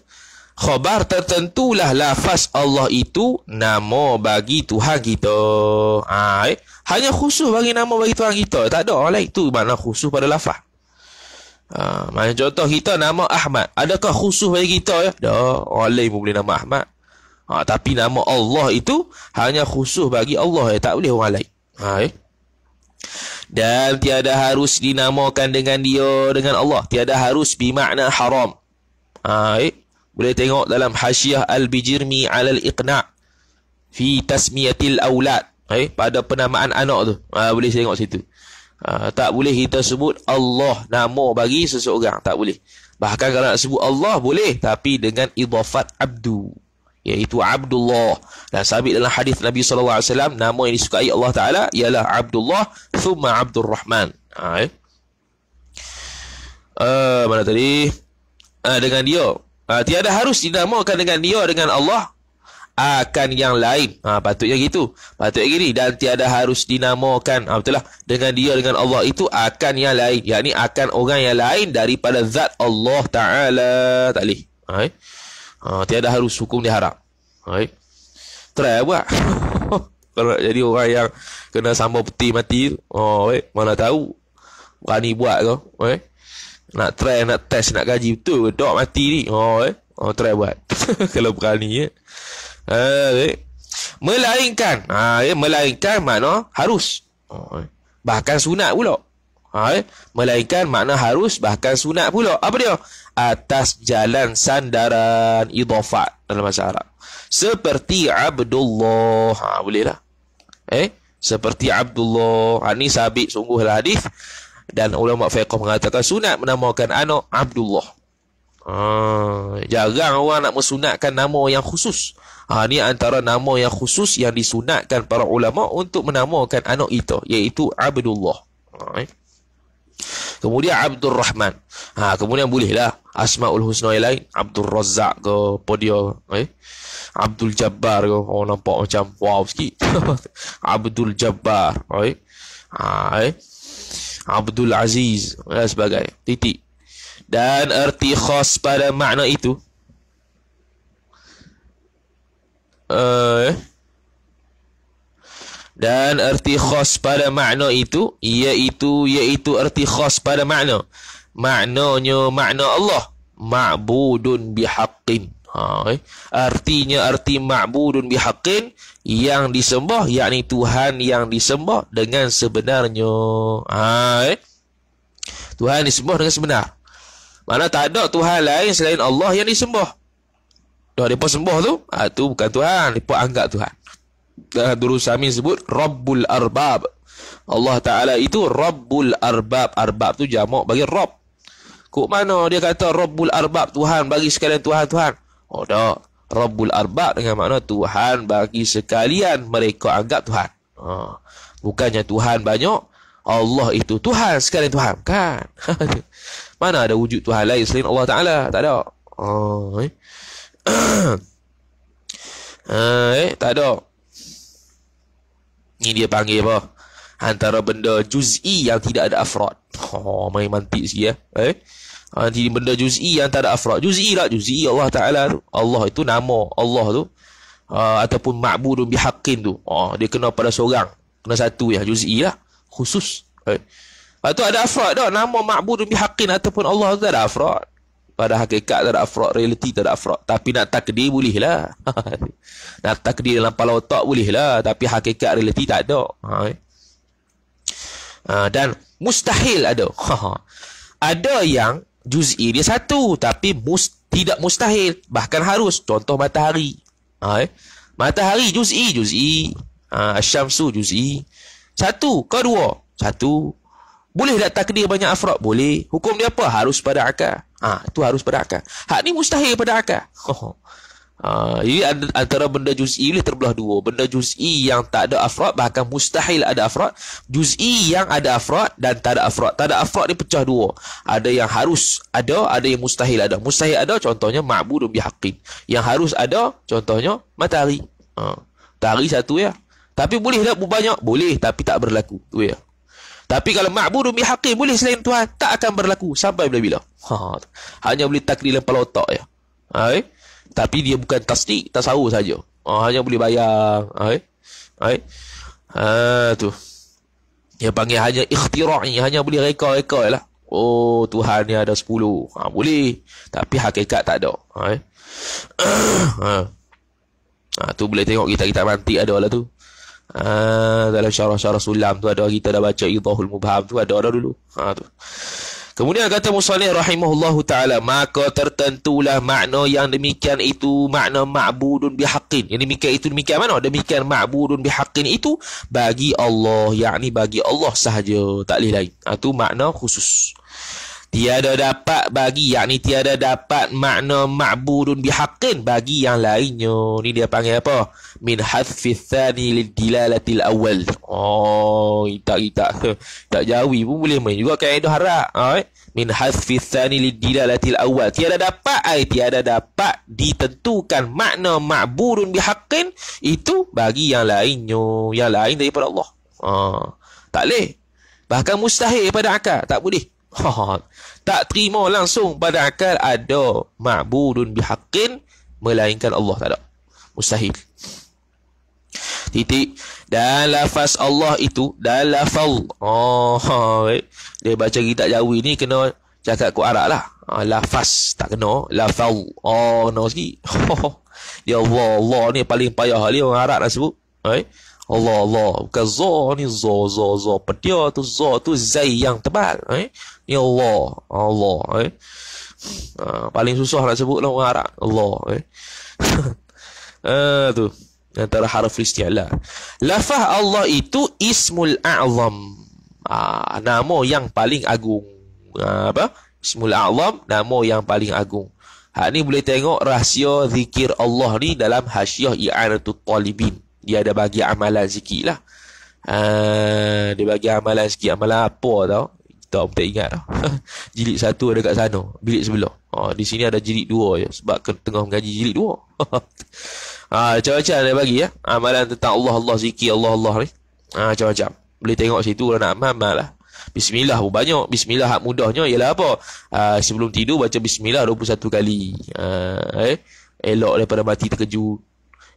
Khabar tertentulah lafaz Allah itu Nama bagi Tuhan kita ha, eh? Hanya khusus bagi nama bagi Tuhan kita Tak ada orang lain tu Mana khusus pada lafaz Ha, macam contoh kita nama Ahmad Adakah khusus bagi kita ya? Eh? Dah Orang lain pun boleh nama Ahmad Ha, tapi nama Allah itu hanya khusus bagi Allah. Eh? Tak boleh orang lain. Ha, eh? Dan tiada harus dinamakan dengan dia, dengan Allah. Tiada harus bimakna haram. Ha, eh? Boleh tengok dalam hasyiah al-bijirmi alal iqna' fi tasmiyatil awlat. Eh? Ha, pada penamaan anak tu. Ha, boleh tengok situ. Ha, tak boleh kita sebut Allah nama bagi seseorang. Tak boleh. Bahkan kalau nak sebut Allah, boleh. Tapi dengan idhafat abdu iaitu Abdullah. Dan sabit dalam hadis Nabi SAW, nama yang disukai Allah Ta'ala ialah Abdullah, thumma Abdul Rahman. Ha, eh? uh, mana tadi? Uh, dengan dia. Uh, tiada harus dinamakan dengan dia, dengan Allah akan yang lain. Ha, patutnya gitu. Patutnya gini. Dan tiada harus dinamakan. Ha, betul lah. Dengan dia, dengan Allah itu akan yang lain. Yang ni akan orang yang lain daripada zat Allah Ta'ala. Tak boleh. Ha, eh? Ha, tiada harus hukum diharap. Baik. Try lah buat. Kalau nak jadi orang yang kena sambar peti mati, oh, baik. mana tahu. Berani buat kau. Baik. Nak try, nak test, nak gaji betul ke? Tak mati ni. Oh, baik. oh try buat. Kalau berani. Ya. Ha, baik. Melainkan. Ha, ya. Melainkan mana harus. Oh, baik. Bahkan sunat pulak ha, eh? Melainkan makna harus bahkan sunat pula Apa dia? Atas jalan sandaran idhafat dalam bahasa Arab Seperti Abdullah ha, Boleh lah. eh? Seperti Abdullah ha, Ini sabit sungguh lah hadis Dan ulama fiqah mengatakan sunat menamakan anak Abdullah ha, Jarang orang nak mensunatkan nama yang khusus Ha, ini antara nama yang khusus yang disunatkan para ulama untuk menamakan anak itu, iaitu Abdullah. Ha, eh? Kemudian Abdul Rahman. Ha, kemudian bolehlah Asmaul Husna yang lain. Abdul Razak ke podio. Eh? Abdul Jabbar ke. Oh, nampak macam wow sikit. Abdul Jabbar. Eh? Ha, eh? Abdul Aziz. Dan eh, sebagainya. Titik. Dan erti khas pada makna itu. Eh... Uh, dan erti khas pada makna itu iaitu iaitu erti khas pada makna maknanya makna Allah ma'budun bihaqqin ha okay. Eh. artinya arti ma'budun bihaqqin yang disembah yakni Tuhan yang disembah dengan sebenarnya ha okay. Eh. Tuhan disembah dengan sebenar mana tak ada Tuhan lain selain Allah yang disembah. Dah depa sembah tu, ah ha, tu bukan Tuhan, depa anggap Tuhan uh, Durus Amin sebut Rabbul Arbab Allah Ta'ala itu Rabbul Arbab Arbab tu jamak bagi Rabb Kok mana dia kata Rabbul Arbab Tuhan bagi sekalian Tuhan-Tuhan Oh tak Rabbul Arbab dengan makna Tuhan bagi sekalian mereka anggap Tuhan oh. Bukannya Tuhan banyak Allah itu Tuhan sekalian Tuhan Kan Mana ada wujud Tuhan lain selain Allah Ta'ala Tak ada oh, eh. Ah, eh, Tak ada ini dia panggil apa? Antara benda juz'i yang tidak ada afrod. Oh, ha, main mantik sikit ya. Eh? eh? Ha, nanti benda juz'i yang tak ada afrod. Juz'i lah. Juz'i Allah Ta'ala tu. Allah itu nama Allah tu. Uh, ataupun ma'budun bihaqin tu. Oh, dia kena pada seorang. Kena satu ya. Juz'i lah. Khusus. Eh? Lepas tu ada afrod tak? Nama ma'budun bihaqin ataupun Allah tu tak ada afrod. Pada hakikat tak ada afrod. Realiti tak ada afrod. Tapi nak takdir boleh lah. nak takdir dalam pala otak boleh lah. Tapi hakikat reality tak ada. Ha, eh? Ha, dan mustahil ada. ada yang juz'i dia satu. Tapi mustahil. Tidak mustahil. Bahkan harus. Contoh matahari. Ha, eh? Matahari juz'i. Juz'i. Ha, Asyamsu juz'i. Satu. Kedua. Satu. Boleh tak takdir banyak afrod? Boleh. Hukum dia apa? Harus pada akal. Ha, ah, itu harus pada akal. Hak ni mustahil pada akal. Ha, ini antara benda juz'i boleh terbelah dua. Benda juz'i yang tak ada afrat, bahkan mustahil ada afrat. Juz'i yang ada afrat dan tak ada afrat. Tak ada afrat ni pecah dua. Ada yang harus ada, ada yang mustahil ada. Mustahil ada contohnya ma'budun bihaqin. Yang harus ada contohnya matahari. Ha, ah, tari satu ya. Tapi boleh tak banyak? Boleh, tapi tak berlaku. tu ya. Tapi kalau ma'budu bihaqin boleh selain Tuhan, tak akan berlaku sampai bila-bila. Ha, hanya boleh takdir lepas otak ya. Ha, eh? Tapi dia bukan tasdik, tahu saja. Ha, hanya boleh bayang. Ha, eh? ha, eh? ha, tu. Dia panggil hanya ikhtirai, hanya boleh reka-reka lah. Oh, Tuhan ni ada sepuluh. Ha, boleh. Tapi hakikat tak ada. Ha, eh? ha. ha, tu boleh tengok kita-kita mantik ada lah tu. Ha, dalam syarah-syarah sulam tu ada kita dah baca idhahul mubham tu ada ada dulu. Ha, tu. Kemudian kata Musalih rahimahullahu ta'ala Maka tertentulah makna yang demikian itu Makna ma'budun bihaqin Yang demikian itu demikian mana? Demikian ma'budun bihaqin itu Bagi Allah yakni bagi Allah sahaja Tak boleh lain Itu ha, makna khusus Tiada dapat bagi yakni tiada dapat makna ma'budun bihaqin bagi yang lainnya. Ni dia panggil apa? Min hadfi tsani lidilalatil awal. Oh, tak tak tak jawi pun boleh main juga kaedah harap. Alright. Ha, eh? Min hadfi tsani lidilalatil awal. Tiada dapat ai tiada dapat ditentukan makna ma'budun bihaqin itu bagi yang lainnya, yang lain daripada Allah. Ah, oh, tak leh. Bahkan mustahil pada akal, tak boleh. Ha tak terima langsung pada akal ada ma'budun bihaqin melainkan Allah tak ada mustahil titik dan lafaz Allah itu dan lafal oh right. dia baca kita jawi ni kena cakap ku arab lah oh, lafaz tak kena lafal oh kena sikit oh, ya Allah Allah ni paling payah hal orang arab nak sebut right. Allah Allah bukan zo ni zo zo zo petia tu zo tu zai yang tebal right. Ya Allah, Allah eh. Uh, paling susah nak sebut lah orang Arab, Allah eh. Eh uh, tu, antara huruf isti'la'. Lafaz Allah itu Ismul A'zam. Ah, uh, nama yang paling agung. Uh, apa? Ismul A'zam, nama yang paling agung. Ha ni boleh tengok rahsia zikir Allah ni dalam hasyiah i'anatul talibin. Dia ada bagi amalan sikitlah. Ah, uh, dia bagi amalan sikit, amalan apa tau? tak tak ingat lah. jilid satu ada kat sana, bilik sebelah. Ha, di sini ada jilid dua je sebab ke tengah mengaji jilid dua. ha, macam-macam dia bagi ya. Amalan tentang Allah, Allah zikir, Allah, Allah ni. Ha, macam-macam. Boleh tengok situ Kalau nak amal-amal lah. Bismillah pun banyak. Bismillah hak mudahnya ialah apa? Ha, sebelum tidur baca Bismillah 21 kali. Ha, eh? Elok daripada mati terkejut.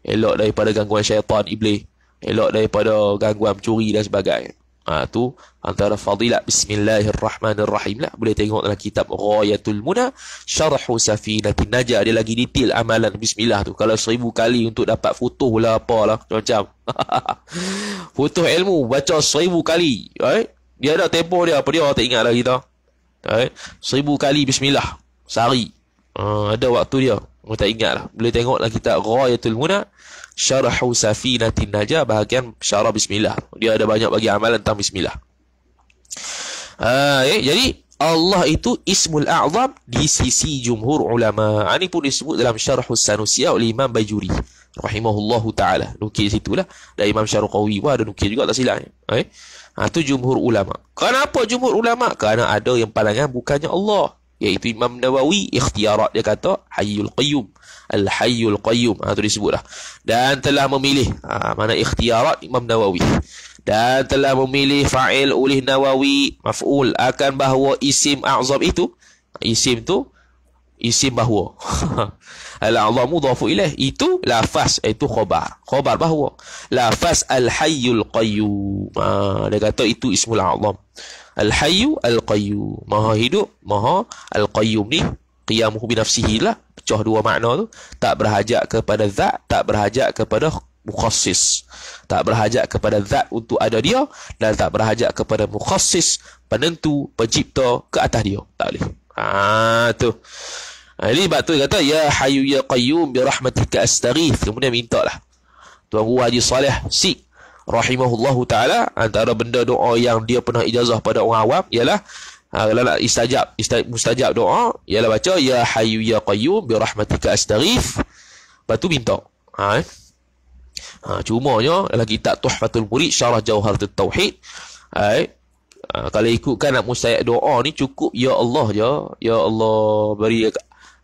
Elok daripada gangguan syaitan, iblis. Elok daripada gangguan curi dan sebagainya. Ha, tu antara fadilat bismillahirrahmanirrahim lah. Boleh tengok dalam kitab Ghayatul Muna Syarahu Safinatin Najah Dia lagi detail amalan bismillah tu Kalau seribu kali untuk dapat futuh lah apa lah Macam-macam Futuh ilmu baca seribu kali right? Dia ada tempo dia apa dia tak ingat lagi kita right? Seribu kali bismillah Sehari uh, Ada waktu dia Kita tak ingat lah Boleh tengok dalam kitab Ghayatul Muna syarahu safinatin najah bahagian syarah bismillah dia ada banyak bagi amalan tentang bismillah uh, eh, jadi Allah itu ismul a'zam di sisi jumhur ulama ah, ini pun disebut dalam syarahu sanusia oleh imam bajuri rahimahullahu taala Nukir situlah dan imam syarqawi pun ada nukir juga tak silap eh ha, jumhur ulama kenapa jumhur ulama kerana ada yang pandangan bukannya Allah yaitu Imam Nawawi ikhtiarat dia kata Hayyul Qayyum Al Hayyul Qayyum ha, tu disebutlah dan telah memilih ha, mana ikhtiarat Imam Nawawi dan telah memilih fa'il oleh Nawawi maf'ul akan bahawa isim a'zam itu isim tu isim bahawa al-a'zam mudhafu ilaih itu lafaz itu khabar khabar bahawa lafaz al-hayyul qayyum ha, dia kata itu ismul a'zam Al-Hayyu Al-Qayyum. Maha hidup, Maha Al-Qayyum ni qiyamuhu bi lah. Pecah dua makna tu. Tak berhajak kepada zat, tak berhajak kepada mukhasis. Tak berhajak kepada zat untuk ada dia dan tak berhajak kepada mukhasis penentu, pencipta ke atas dia. Tak boleh. Ha tu. Ha, ini bab tu kata ya hayu ya qayyum bi rahmatika astaghith. Kemudian minta lah. Tuan Guru Haji Saleh, sik rahimahullahu taala antara benda doa yang dia pernah ijazah pada orang awam ialah kalau ha, nak lah, istajab mustajab doa ialah baca ya Hayu ya qayyum bi rahmatika astaghif batu minta ha, eh? ha cumanya dalam kitab tuhfatul murid syarah jauhar tauhid ha, eh? ha, kalau ikutkan nak mustajab doa ni cukup ya Allah je ya Allah beri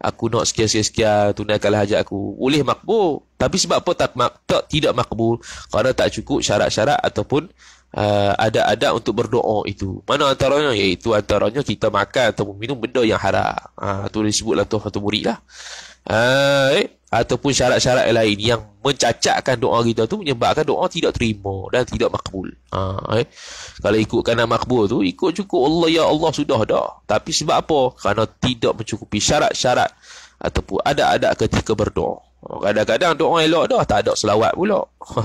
aku nak sekian-sekian-sekian tunaikanlah hajat aku boleh makbul tapi sebab apa tak, mak, tak tidak makbul kerana tak cukup syarat-syarat ataupun uh, ada adat untuk berdoa itu mana antaranya iaitu antaranya kita makan atau minum benda yang haram ha, tu disebutlah tuan atau murid lah ha, ah, eh? ataupun syarat-syarat lain yang mencacatkan doa kita tu menyebabkan doa tidak terima dan tidak makbul. Ha, eh? Kalau ikutkan yang makbul tu, ikut cukup Allah ya Allah sudah dah. Tapi sebab apa? Karena tidak mencukupi syarat-syarat ataupun ada-ada ketika berdoa. Ha, kadang-kadang doa elok dah, tak ada selawat pula.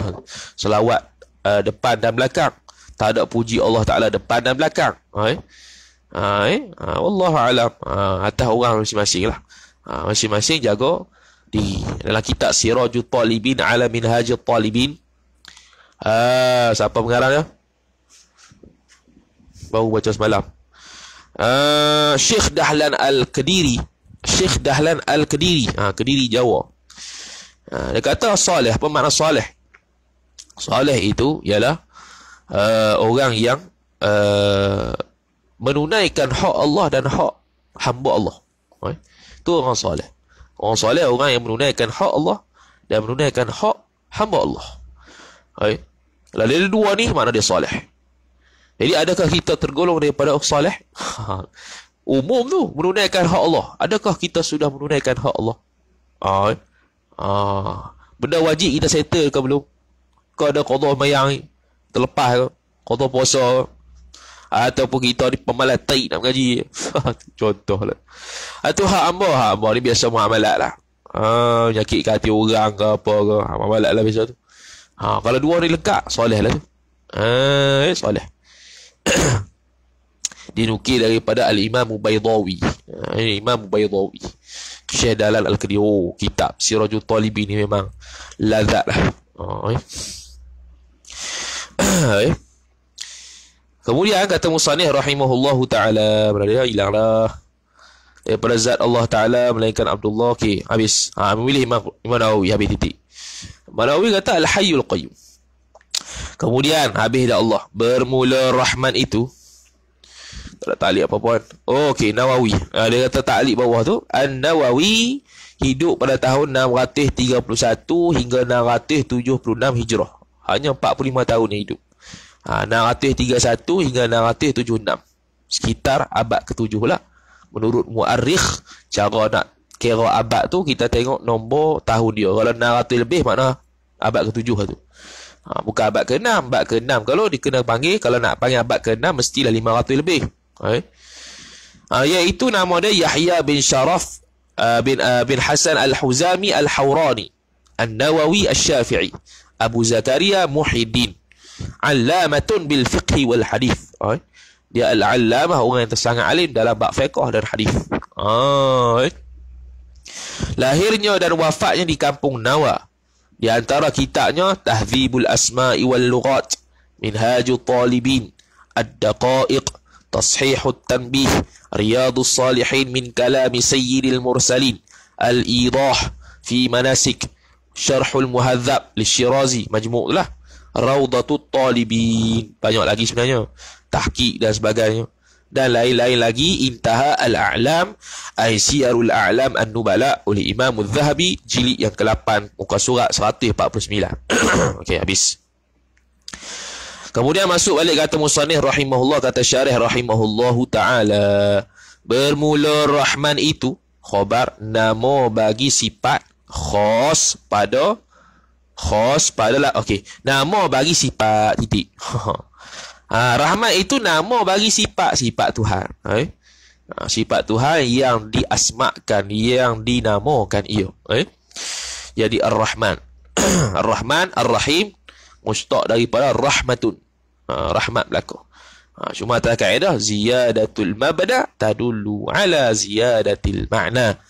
selawat uh, depan dan belakang. Tak ada puji Allah Ta'ala depan dan belakang. Ha, eh? Ha, eh? Ha, Allah Alam. Ha, atas orang masing-masing lah. Ha, masing-masing jaga di dalam kitab Sirajul Talibin ala Minhajul Talibin. Uh, siapa pengarangnya? Baru baca semalam. Uh, ah, Syekh Dahlan al Kediri. Syekh Dahlan al Kediri. Ha, ah, Kediri Jawa. Uh, dia kata salih. Apa makna salih? Salih itu ialah uh, orang yang uh, menunaikan hak Allah dan hak hamba Allah. Itu okay? orang salih. Orang soleh orang yang menunaikan hak Allah dan menunaikan hak hamba Allah. Hai. Lah dia dua ni mana dia soleh? Jadi adakah kita tergolong daripada orang soleh? Umum tu menunaikan hak Allah. Adakah kita sudah menunaikan hak Allah? Ah. Ah. Benda wajib kita settle ke belum? Kau ada qada mayang terlepas ke? Qada puasa ataupun kita ni pemalas tai nak mengaji. lah. Atau hak hamba, hak hamba ni biasa muamalat lah. Ha, nyakit hati orang ke apa ke, ha, muamalat lah biasa tu. Ha, kalau dua ni lengkap, soleh lah tu. Ha, eh, soleh. Dinukil daripada Al-Imam Ubaidawi. Ha, Imam Ubaidawi. Syekh Dalal Al-Qadi. Oh, kitab Sirajul Talibi ni memang lazat lah. Ha, eh. eh. Kemudian kata Musanih rahimahullahu ta'ala. Berada ilanglah. Daripada zat Allah ta'ala melainkan Abdullah. Okey, habis. Ha, memilih Imam, Imam Nawawi. Habis titik. Imam Nawawi kata Al-Hayyul Qayyum. Kemudian habis dah Allah. Bermula Rahman itu. Tak ada ta'alik apa pun. Kan? Oh, okey, Nawawi. Ha, dia kata ta'alik bawah tu. An-Nawawi hidup pada tahun 631 hingga 676 Hijrah. Hanya 45 tahun dia hidup. 631 ha, hingga 676. Sekitar abad ke-7 lah. Menurut muarikh, cara nak kira abad tu, kita tengok nombor tahun dia. Kalau 600 lebih, makna abad ke-7 lah tu. Ha, bukan abad ke-6, abad ke-6. Kalau dikena panggil, kalau nak panggil abad ke-6, mestilah 500 lebih. Okay. Eh? Ha, iaitu nama dia Yahya bin Sharaf uh, bin, uh, bin Hasan Al-Huzami Al-Hawrani An-Nawawi Al-Syafi'i Abu Zakaria Muhyiddin Allamatun bil fiqhi wal Hadith. Eh? Dia al-allamah orang yang tersangat alim dalam bab fiqh dan Hadith. Eh? Lahirnya dan wafatnya di kampung Nawa. Di antara kitabnya Tahzibul Asma'i wal Lughat, Minhajut Talibin, Ad-Daqaiq, Tashihut Tanbih, Riyadus Salihin min Kalami Sayyidil Mursalin, Al-Idah fi Manasik, Syarhul Muhadzab li Syirazi, majmu'lah. Raudatul Talibin. Banyak lagi sebenarnya. Tahqiq dan sebagainya. Dan lain-lain lagi. Intaha Al-A'lam. Aisyarul A'lam An-Nubala. Oleh Imam Al-Zahabi. Jilid yang ke-8. Muka surat 149. okay, habis. Kemudian masuk balik kata Musanih Rahimahullah. Kata Syarih Rahimahullah Ta'ala. Bermula Rahman itu. Khobar. namo bagi sifat khas pada khos pada lah. Okey. Nama bagi sifat titik. ha, rahmat itu nama bagi sifat sifat Tuhan. Eh? Ha, sifat Tuhan yang diasmakan, yang dinamakan ia. Eh? Jadi Ar-Rahman. Ar-Rahman, Ar-Rahim. Mustaq daripada Rahmatun. Ha, rahmat berlaku. Ha, cuma atas kaedah. Ziyadatul mabada tadullu ala ziyadatil makna.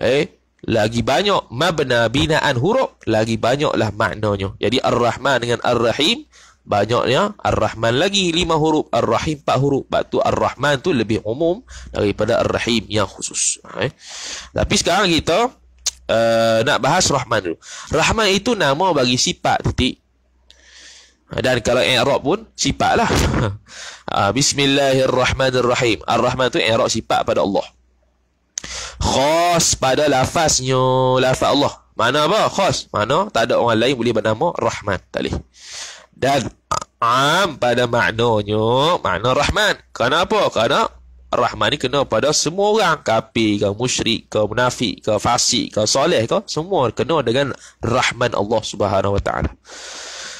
Eh? lagi banyak mabna binaan huruf lagi banyaklah maknanya jadi ar-rahman dengan ar-rahim banyaknya ar-rahman lagi lima huruf ar-rahim empat huruf batu ar-rahman tu lebih umum daripada ar-rahim yang khusus eh? tapi sekarang kita uh, nak bahas rahman dulu rahman itu nama bagi sifat titik dan kalau i'rab pun sifatlah uh, ah, bismillahirrahmanirrahim ar-rahman tu i'rab sifat pada Allah khas pada lafaznya lafaz Allah mana apa khas mana tak ada orang lain boleh bernama Rahman tak boleh dan am pada maknanya makna Rahman kenapa kerana Rahman ni kena pada semua orang kafir ke musyrik ke munafik ke fasi ke soleh ke semua kena dengan Rahman Allah Subhanahu Wa Taala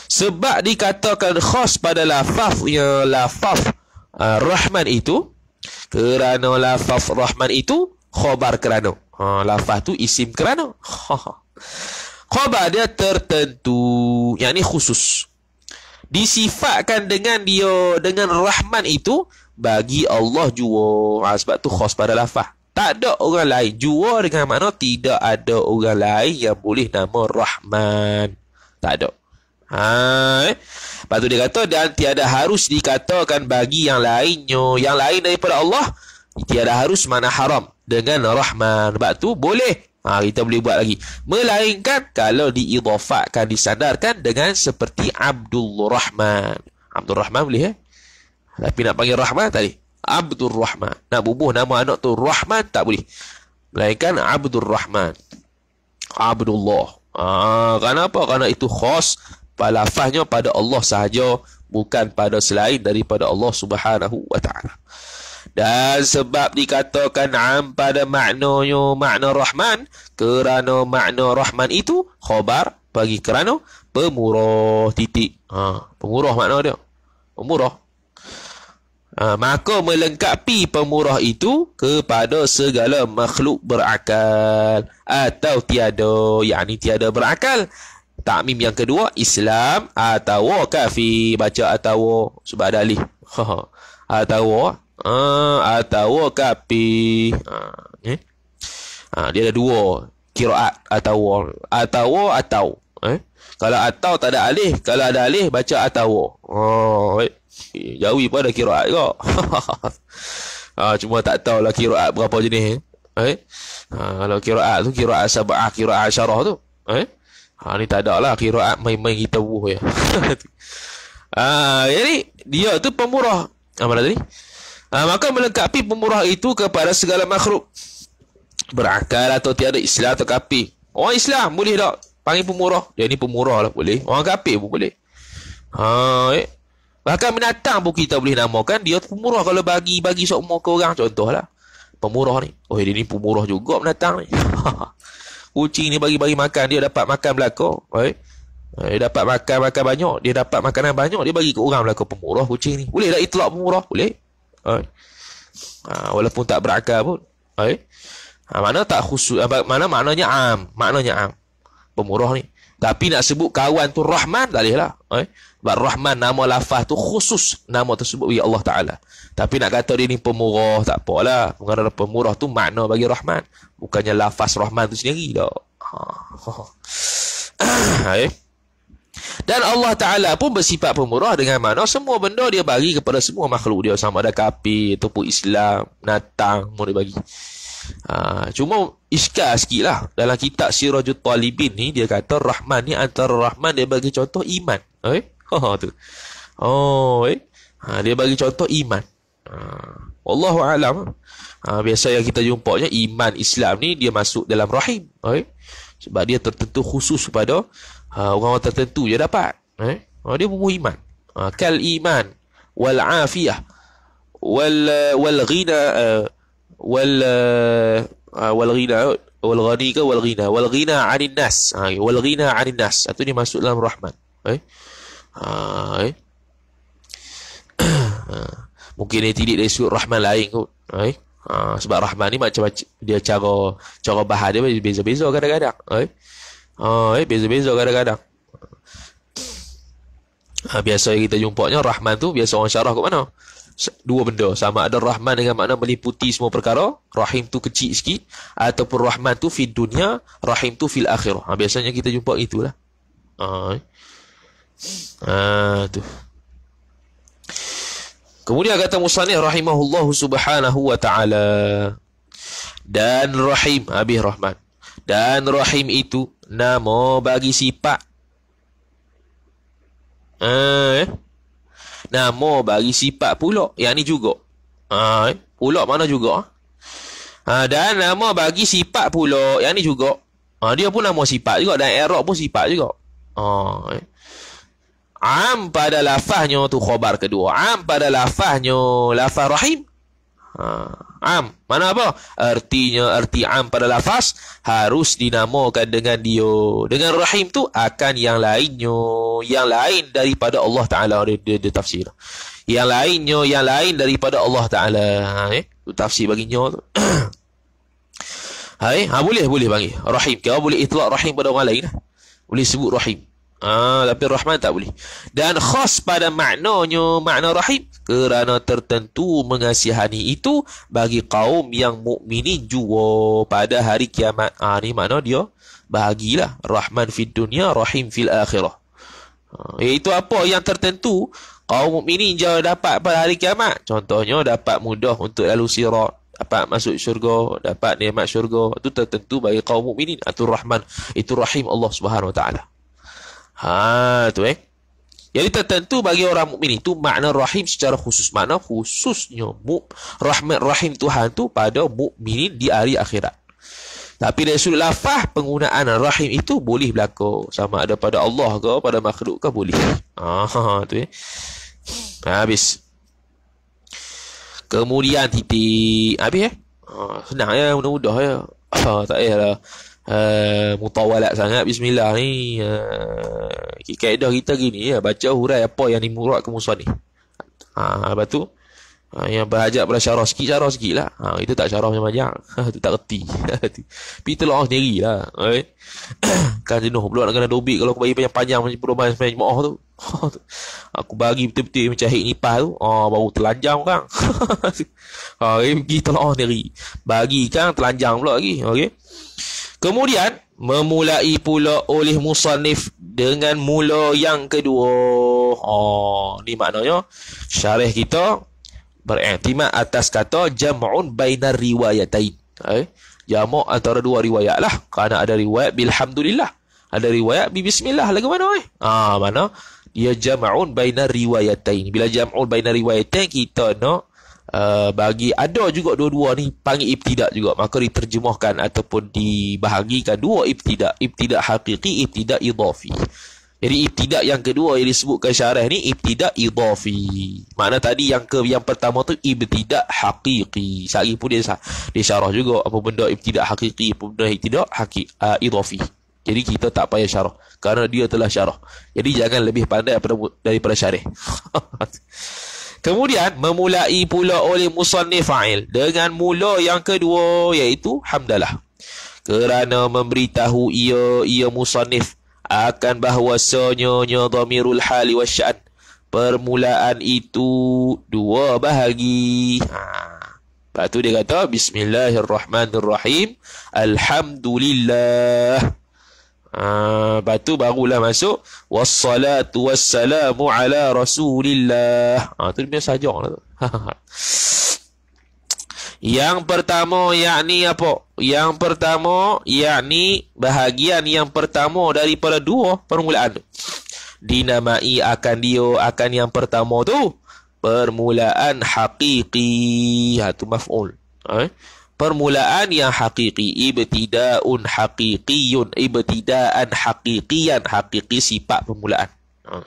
sebab dikatakan khas pada lafaznya lafaz uh, Rahman itu kerana lafaz Rahman itu khobar kerana. Ha, lafaz tu isim kerana. Ha, ha. khobar dia tertentu. Yang ni khusus. Disifatkan dengan dia, dengan rahman itu, bagi Allah jua. Ha, sebab tu khos pada lafaz. Tak ada orang lain. Jua dengan mana tidak ada orang lain yang boleh nama rahman. Tak ada. Ha, eh? Lepas tu dia kata, dan tiada harus dikatakan bagi yang lainnya. Yang lain daripada Allah, tiada harus mana haram dengan Rahman. Sebab tu boleh. Ha, kita boleh buat lagi. Melainkan kalau diidhafakan, disandarkan dengan seperti Abdul Rahman. Abdul Rahman boleh eh? Tapi nak panggil Rahman tadi. Abdul Rahman. Nak bubuh nama anak tu Rahman tak boleh. Melainkan Abdul Rahman. Abdullah. Ah, ha, kenapa? Kerana itu khas Palafahnya pada Allah sahaja bukan pada selain daripada Allah Subhanahu wa taala. Dan sebab dikatakan am pada maknanya makna Rahman kerana makna Rahman itu khabar bagi kerana pemurah titik. Ha, pemurah makna dia. Pemurah. Ha, maka melengkapi pemurah itu kepada segala makhluk berakal atau tiada, yakni tiada berakal. Takmim yang kedua, Islam atau kafir. Baca atau sebab dalih. Ha, ha. atau Ah, atau kapi. Ah, eh? ah, dia ada dua kiraat atau atau atau. Eh? Kalau atau tak ada alih, kalau ada alih baca atau. Oh, eh? Jawi pun kiraat kok. ah, cuma tak tahu lah kiraat berapa jenis. Eh? Eh? Ah, kalau kiraat tu kiraat sabah, kiraat syarah tu. Eh? Ha, ni tak ada lah kiraat main-main kita buh ya. ah, jadi dia tu pemurah. Apa ah, tadi? Ha, maka melengkapi pemurah itu kepada segala makhluk. Berakal atau tiada Islam atau kapi. Orang Islam boleh tak? Panggil pemurah. Dia ya, ni pemurah lah boleh. Orang kapi pun boleh. Ha, eh. Bahkan binatang pun kita boleh namakan. Dia pemurah kalau bagi-bagi sokmo ke orang. lah Pemurah ni. Oh, dia ni pemurah juga binatang ni. Kucing ni bagi-bagi makan. Dia dapat makan belakang. Eh. eh. Dia dapat makan-makan banyak. Dia dapat makanan banyak. Dia bagi ke orang belakang pemurah kucing ni. Boleh tak itulak pemurah? Boleh. Eh? Ha, walaupun tak berakal pun. Eh? Ha, mana tak khusus. Eh, mana maknanya am. Maknanya am. Pemurah ni. Tapi nak sebut kawan tu Rahman, tak boleh lah. Eh? Sebab Rahman nama lafaz tu khusus nama tersebut bagi Allah Ta'ala. Tapi nak kata dia ni pemurah, tak apalah. Kerana pemurah tu makna bagi Rahman. Bukannya lafaz Rahman tu sendiri tak. Ha. Ha. eh? Dan Allah Ta'ala pun bersifat pemurah dengan mana semua benda dia bagi kepada semua makhluk dia. Sama ada kapi, tupu Islam, natang, semua dia bagi. Ha, cuma iskar sikit lah. Dalam kitab si Sirajul Talibin ni, dia kata Rahman ni antara Rahman dia bagi contoh iman. Okay? Ha, tu. Oh, eh? ha, dia bagi contoh iman. Ha, Allahu alam. Ha, biasa yang kita jumpanya iman Islam ni dia masuk dalam rahim. Okay? Sebab dia tertentu khusus kepada ha, orang-orang tertentu je dapat eh ha, dia bumbu iman ha, kal iman wal afiah wal wal ghina uh, wal uh, wal ghina wal ghani ke wal ghina wal ghina anin nas ha, wal ghina anin nas itu dia masuk dalam rahmat eh ha, eh ha, mungkin dia tidak dari sudut rahmat lain kot eh ha, sebab rahman ni macam-macam dia cara cara bahasa dia beza-beza kadang-kadang eh Oh, eh beza-beza kadang-kadang. Ha, biasa kita jumpanya Rahman tu biasa orang syarah kat mana? Dua benda. Sama ada Rahman dengan makna meliputi semua perkara. Rahim tu kecil sikit. Ataupun Rahman tu fi dunia. Rahim tu fil akhir. Ha, ah, biasanya kita jumpa itulah. Ha, eh. ha, tu. Kemudian kata Musanih rahimahullahu subhanahu wa ta'ala. Dan Rahim. Habis Rahman dan rahim itu nama bagi sifat ha, eh nama bagi sifat pula yang ni juga ha, eh pula mana juga ha dan nama bagi sifat pula yang ni juga ha dia pun nama sifat juga dan i'rab pun sifat juga ha eh am pada lafaznya tu khabar kedua am pada lafaznya lafaz rahim Ha. Am Mana apa? Artinya Arti am pada lafaz Harus dinamakan dengan dia Dengan rahim tu Akan yang lainnya Yang lain daripada Allah Ta'ala dia, dia, dia tafsir Yang lainnya Yang lain daripada Allah Ta'ala ha, eh? Tafsir baginya tu Hai, eh? ha, boleh boleh panggil rahim. Kau boleh itlak rahim pada orang lain. Lah. Boleh sebut rahim. Ah, tapi Rahman tak boleh. Dan khas pada maknanya, makna rahim kerana tertentu mengasihani itu bagi kaum yang mukminin jua pada hari kiamat. Ah, ni makna dia bahagilah. Rahman fi dunia, rahim fil akhirah. Ah, iaitu apa yang tertentu kaum mukminin jauh dapat pada hari kiamat. Contohnya, dapat mudah untuk lalu sirat dapat masuk syurga, dapat nikmat syurga, itu tertentu bagi kaum mukminin. Itu rahman, itu rahim Allah Subhanahu Wa Taala. Ha tu eh. Jadi tertentu bagi orang mukmin itu makna rahim secara khusus makna khususnya mu rahmat rahim Tuhan tu pada mukmin di hari akhirat. Tapi dari sudut lafaz penggunaan rahim itu boleh berlaku sama ada pada Allah ke pada makhluk ke boleh. Ha, ha, ha tu eh. Habis. Kemudian titik habis eh. Ha, senang ya mudah-mudah ya. Ha, tak payahlah uh, mutawalat sangat bismillah ni uh, kaedah kita gini ya baca hurai apa yang dimurat ke musa ni ha lepas tu ha, yang berhajat pada syarah sikit syarah sikit lah ha, itu tak syarah macam banyak itu tak reti tapi telah orang sendiri lah okay. kan jenuh pula nak kena dobit kalau aku bagi panjang-panjang macam perubahan sepanjang jemaah tu aku bagi betul-betul macam haid nipah tu oh, baru telanjang kan ha, okay, pergi telah orang bagi kan telanjang pula lagi okey. Kemudian memulai pula oleh musannif dengan mula yang kedua. Oh, ni maknanya syarah kita beriktimad atas kata jam'un bainar riwayatain. Eh? Jamak antara dua riwayat lah. Kerana ada riwayat bilhamdulillah. Ada riwayat bi bismillah. Lagi mana eh? Ah, mana? Dia jam'un bainar riwayatain. Bila jam'un bainar riwayatain kita nak no? Eh, bagi ada juga dua-dua ni panggil ibtidak juga maka diterjemahkan ataupun dibahagikan dua ibtidak ibtidak hakiki ibtidak idhafi jadi ibtidak yang kedua yang disebutkan syarah ni ibtidak idhafi makna tadi yang ke yang pertama tu ibtidak hakiki sehari pun dia, dia syarah juga apa benda ibtidak hakiki apa benda ibtidak haki, uh, eh, idhafi jadi kita tak payah syarah kerana dia telah syarah jadi jangan lebih pandai daripada syarah Kemudian memulai pula oleh musannif fa'il dengan mula yang kedua iaitu hamdalah. Kerana memberitahu ia ia musannif akan bahwasanya nya dhamirul hali wasya'an. Permulaan itu dua bahagi. Ha. Lepas tu dia kata, Bismillahirrahmanirrahim. Alhamdulillah. Ah, lepas tu barulah masuk wassalatu wassalamu ala rasulillah. Ha tu dia sajalah tu. yang pertama yakni apa? Yang pertama yakni bahagian yang pertama daripada dua permulaan tu. Dinamai akan dia akan yang pertama tu permulaan hakiki. Ha tu maf'ul. Ha? Eh? permulaan yang hakiki ibtidaun hakikiun ibtidaan hakikian hakiki sifat permulaan ah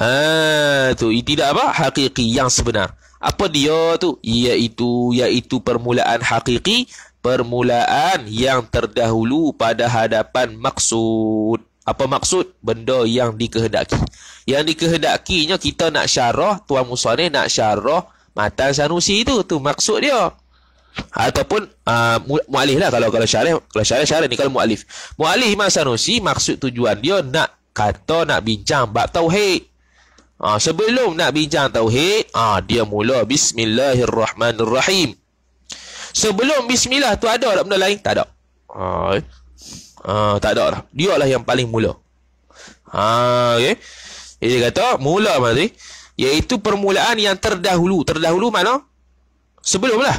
ha, tu tidak apa hakiki yang sebenar apa dia tu iaitu iaitu permulaan hakiki permulaan yang terdahulu pada hadapan maksud apa maksud benda yang dikehendaki yang dikehendakinya kita nak syarah tuan musa ni nak syarah matan sanusi tu tu maksud dia ataupun uh, mualif lah kalau kalau syarah kalau syarah syarah ni kalau mualif mualif Imam Sanusi maksud tujuan dia nak kata nak bincang bab tauhid ha, sebelum nak bincang tauhid ha, dia mula bismillahirrahmanirrahim sebelum bismillah tu ada tak benda lain tak ada ha, ha, tak ada lah dia lah yang paling mula ha, okay. Eh. dia kata mula maksudnya iaitu permulaan yang terdahulu terdahulu mana sebelumlah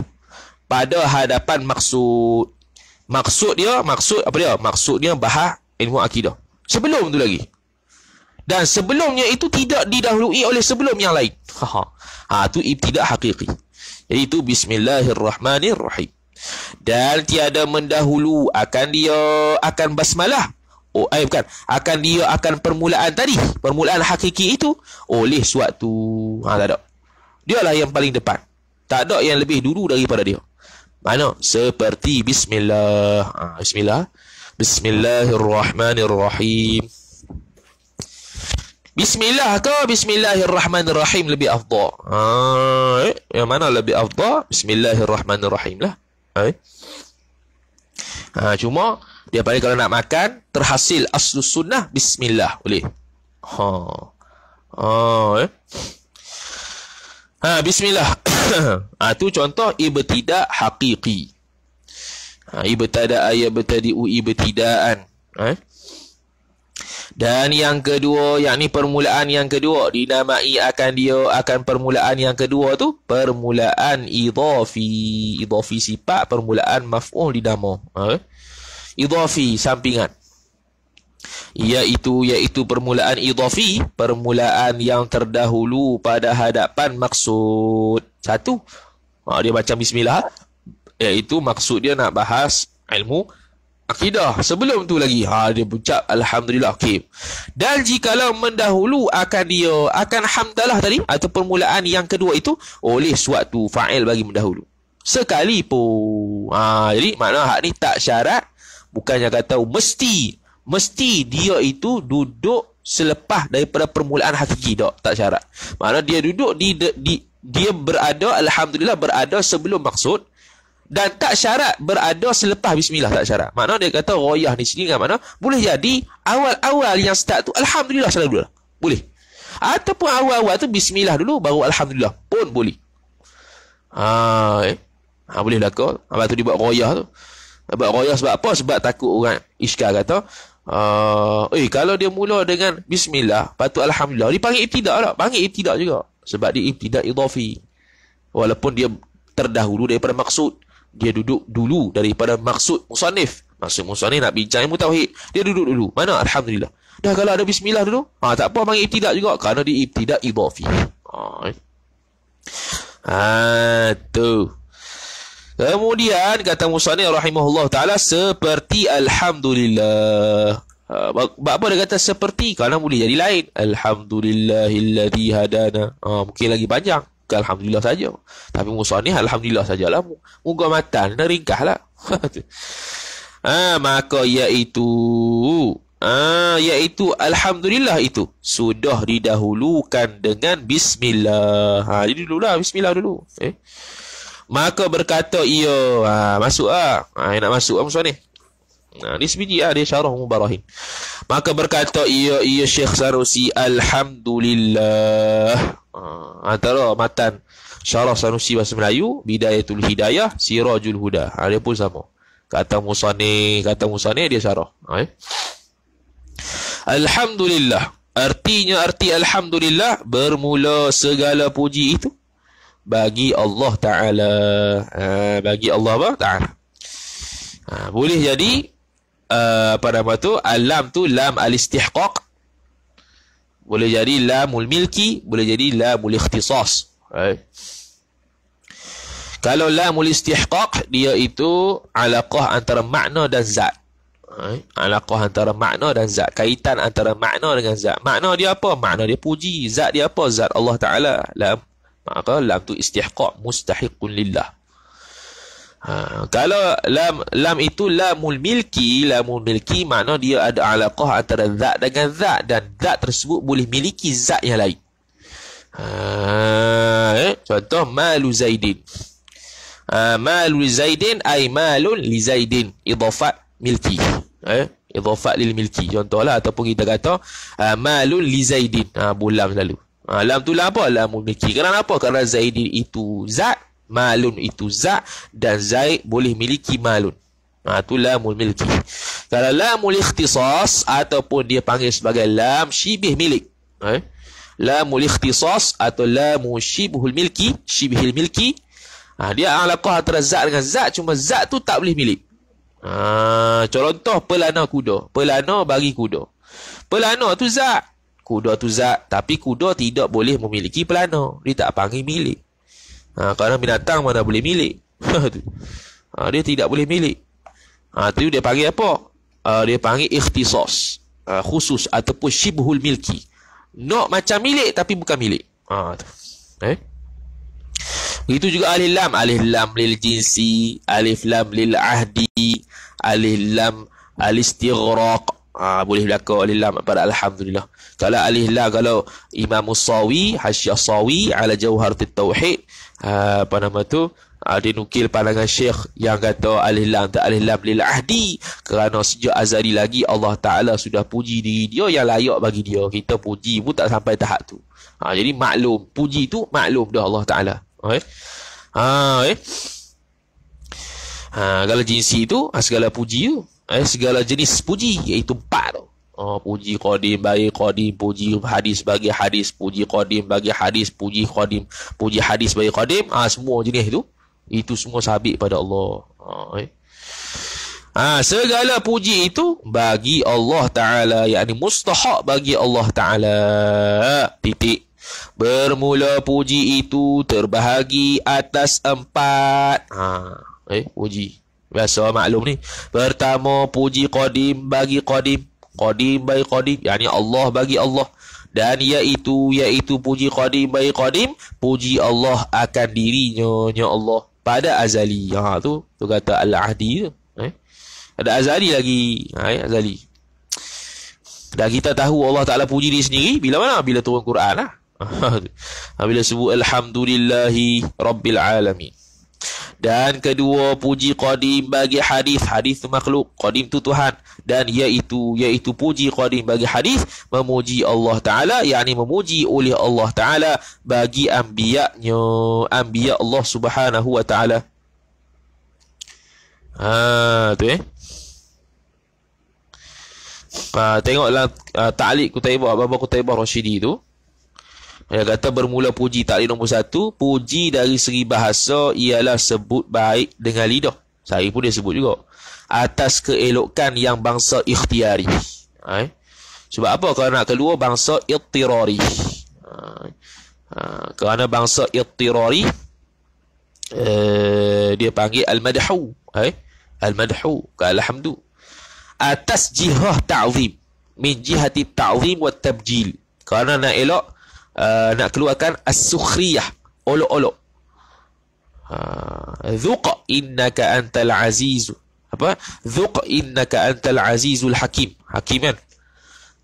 pada hadapan maksud. Maksud dia, maksud apa dia? maksud dia bahas ilmu akidah. Sebelum tu lagi. Dan sebelumnya itu tidak didahului oleh sebelum yang lain. Ha, ha tu ibtidak hakiki. Jadi itu bismillahirrahmanirrahim. Dan tiada mendahulu akan dia akan basmalah. Oh, eh bukan. Akan dia akan permulaan tadi. Permulaan hakiki itu oleh suatu. Ha, tak ada. Dialah yang paling depan. Tak ada yang lebih dulu daripada dia. Mana? Seperti bismillah. Ha, bismillah. Bismillahirrahmanirrahim. Bismillah ke bismillahirrahmanirrahim lebih afdal? Ha, eh? yang mana lebih afdal? Bismillahirrahmanirrahim lah. Ha, eh? ha, cuma dia pada kalau nak makan terhasil aslus sunnah bismillah boleh. Ha. Ha. Eh? Ha, bismillah. ha, tu contoh ibtidak hakiki. Ha, ibtada ayat bertadi'u ibtidaan. Ha? Dan yang kedua, yang ni permulaan yang kedua. Dinamai akan dia, akan permulaan yang kedua tu. Permulaan idhafi. Idhafi sifat permulaan maf'ul dinamo. Ha? Idhafi, sampingan iaitu iaitu permulaan idhafi permulaan yang terdahulu pada hadapan maksud satu ha, dia baca bismillah iaitu maksud dia nak bahas ilmu akidah sebelum tu lagi ha dia bucap alhamdulillah okey dan jikalau mendahulu akan dia akan hamdalah tadi atau permulaan yang kedua itu oleh suatu fa'il bagi mendahulu sekalipun ha jadi makna hak ni tak syarat bukannya kata mesti mesti dia itu duduk selepas daripada permulaan hakiki dok tak syarat mana dia duduk di, di, di dia berada alhamdulillah berada sebelum maksud dan tak syarat berada selepas bismillah tak syarat mana dia kata royah di sini kan makna boleh jadi awal-awal yang start tu alhamdulillah selalu dulu boleh ataupun awal-awal tu bismillah dulu baru alhamdulillah pun boleh ha eh? ha boleh lah kau apa tu dibuat royah tu buat royah sebab apa sebab takut orang iskar kata Uh, eh, kalau dia mula dengan Bismillah, patut Alhamdulillah. Dia panggil ibtidak tak? Panggil ibtidak juga. Sebab dia ibtidak idhafi. Walaupun dia terdahulu daripada maksud. Dia duduk dulu daripada maksud musanif. Maksud musanif nak bincang yang mutawhid. Dia duduk dulu. Mana Alhamdulillah. Dah kalau ada Bismillah dulu. Ha, tak apa, panggil ibtidak juga. Kerana dia ibtidak idhafi. Ha, tu. Eh. Ha, tu. Kemudian kata Musa ni, rahimahullah taala seperti alhamdulillah. Ha, apa dia kata seperti kalau boleh jadi lain alhamdulillahillazi hadana ha, mungkin lagi panjang alhamdulillah saja tapi musa ni alhamdulillah sajalah muka matan dan ringkaslah ha, maka iaitu ah ha, iaitu alhamdulillah itu sudah didahulukan dengan bismillah ha jadi dululah bismillah dulu eh Maka berkata ia ha, Masuk lah ha. ha, Nak masuk lah ha, ni ha, Dia sebiji lah ha. Dia syarah Mubarahin Maka berkata ia Ia Syekh Sanusi Alhamdulillah ha, Antara matan Syarah Sanusi Bahasa Melayu Bidayatul Hidayah Sirajul Huda ha, Dia pun sama Kata Musani Kata Musani dia syarah ha, eh? Alhamdulillah Artinya arti Alhamdulillah Bermula segala puji itu bagi Allah Ta'ala. Ha, bagi Allah Ta'ala. Ha, boleh jadi, uh, apa nama tu, alam tu, lam al-istihqaq. Boleh jadi lamul milki, boleh jadi lamul ikhtisas. Right. Kalau lamul istihqaq, dia itu alaqah antara makna dan zat. Right. Alaqah antara makna dan zat. Kaitan antara makna dengan zat. Makna dia apa? Makna dia puji. Zat dia apa? Zat Allah Ta'ala. Lam maka lam tu istihqaq mustahiqun lillah ha, kalau lam lam itu lamul milki lamul milki makna dia ada alaqah antara zat dengan zat dan zat tersebut boleh miliki zat yang lain ha, eh? contoh malu zaidin ha, malu zaidin ay malun li zaidin idafat milki eh idafat lil milki contohlah ataupun kita kata uh, malun li zaidin ha, bulam selalu Alam ha, tu lah apa? Alam memiliki. Kerana apa? Kerana Zaidin itu zat, malun itu zat dan Zaid boleh miliki malun. Ha, tu lamul milki. Kalau lamul ikhtisas ataupun dia panggil sebagai lam syibih milik. Ha, eh? Lamul ikhtisas atau lamu syibuhul milki, syibihil milki. Ha, dia alaqah antara zat dengan zat, cuma zat tu tak boleh milik. Ha, contoh pelana kuda. Pelana bagi kuda. Pelana tu zat kuda tu zat tapi kuda tidak boleh memiliki pelana dia tak panggil milik ha, kerana binatang mana boleh milik ha, dia tidak boleh milik ha, tu dia panggil apa ha, dia panggil ikhtisos ha, khusus ataupun shibhul milki nak macam milik tapi bukan milik ha, tu. eh begitu juga alif lam alif lam lil jinsi alif lam lil ahdi alif lam al istighraq Ah boleh berlaku alif lam pada alhamdulillah. Kalau alif lam kalau Imam Musawi, Hasyiah Sawi ala jauharatit tauhid, ah, apa nama tu? Ah dinukil pandangan Syekh yang kata alif lam tak alif lam lil ahdi kerana sejak azali lagi Allah Taala sudah puji diri dia yang layak bagi dia. Kita puji pun tak sampai tahap tu. Ha, jadi maklum puji tu maklum dah Allah Taala. Okey. Ha, ah, okay. ha kalau jinsi tu segala puji tu eh, segala jenis puji iaitu empat tu. Oh, puji Qadim bagi Qadim, puji hadis bagi hadis, puji Qadim bagi hadis, puji Qadim, puji hadis bagi Qadim. Ah ha, semua jenis itu itu semua sabit pada Allah. Ha, eh. ha, segala puji itu bagi Allah Taala yakni mustahak bagi Allah Taala. Titik. Bermula puji itu terbahagi atas empat. Ha, eh puji. Biasa maklum ni. Pertama puji Qadim bagi Qadim. Qadim bagi Qadim. Yang Allah bagi Allah. Dan iaitu, iaitu puji Qadim bagi Qadim. Puji Allah akan dirinya, ya Allah. Pada azali. Ha, tu, tu kata Al-Ahdi tu. Eh? Ada azali lagi. Ha, eh, azali. Dan kita tahu Allah Ta'ala puji diri sendiri. Bila mana? Bila turun Quran lah. Ha, bila sebut Alhamdulillahi Rabbil Alamin. Dan kedua puji qadim bagi hadis hadis tu makhluk qadim tu Tuhan dan iaitu iaitu puji qadim bagi hadis memuji Allah taala yakni memuji oleh Allah taala bagi anbiya-Nya anbiya Allah Subhanahu wa taala Ha tu eh Pa ha, tengoklah uh, ta'liq Kutaibah Abu Kutaibah Rashidi tu dia kata bermula puji tak takdir nombor satu. Puji dari segi bahasa ialah sebut baik dengan lidah. Saya pun dia sebut juga. Atas keelokan yang bangsa ikhtiari. Ha? Eh? Sebab apa? Kalau nak keluar bangsa ittirari. Ha? Ha? Kerana bangsa ittirari, eh, dia panggil al-madhu. Ha? Eh? Al-madhu. Al-hamdu. Atas jihah ta'zim. Min jihati ta'zim wa tabjil. Kerana nak elok, uh, nak keluarkan as-sukhriyah olok-olok zuq ha, innaka antal aziz apa zuq innaka antal azizul hakim hakim kan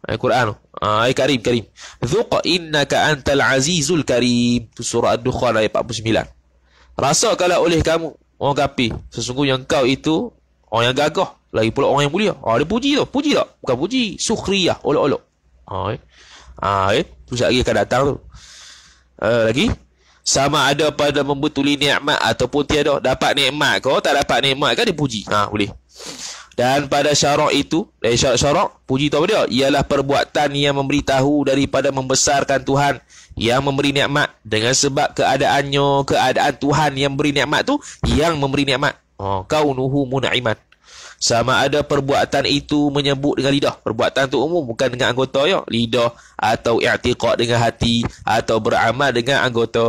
al-quran ha, ayat karim karim zuq innaka antal azizul karim tu surah ad-dukhan ayat 49 kalau oleh kamu orang kafir sesungguhnya engkau itu orang yang gagah lagi pula orang yang mulia ha, dia puji tu puji tak bukan puji sukhriyah olok-olok ha, eh? Ah, eh, tu lagi akan datang tu. Uh, lagi sama ada pada membetuli nikmat ataupun tiada dapat nikmat kau oh, tak dapat nikmat kan dipuji. Ha, boleh. Dan pada syarak itu, eh syarak-syarak, puji tu apa dia? Ialah perbuatan yang memberitahu daripada membesarkan Tuhan yang memberi nikmat dengan sebab keadaannya, keadaan Tuhan yang beri nikmat tu yang memberi nikmat. Oh, kaunuhu mun'iman. Sama ada perbuatan itu menyebut dengan lidah. Perbuatan itu umum bukan dengan anggota ya. Lidah atau i'tiqad dengan hati atau beramal dengan anggota.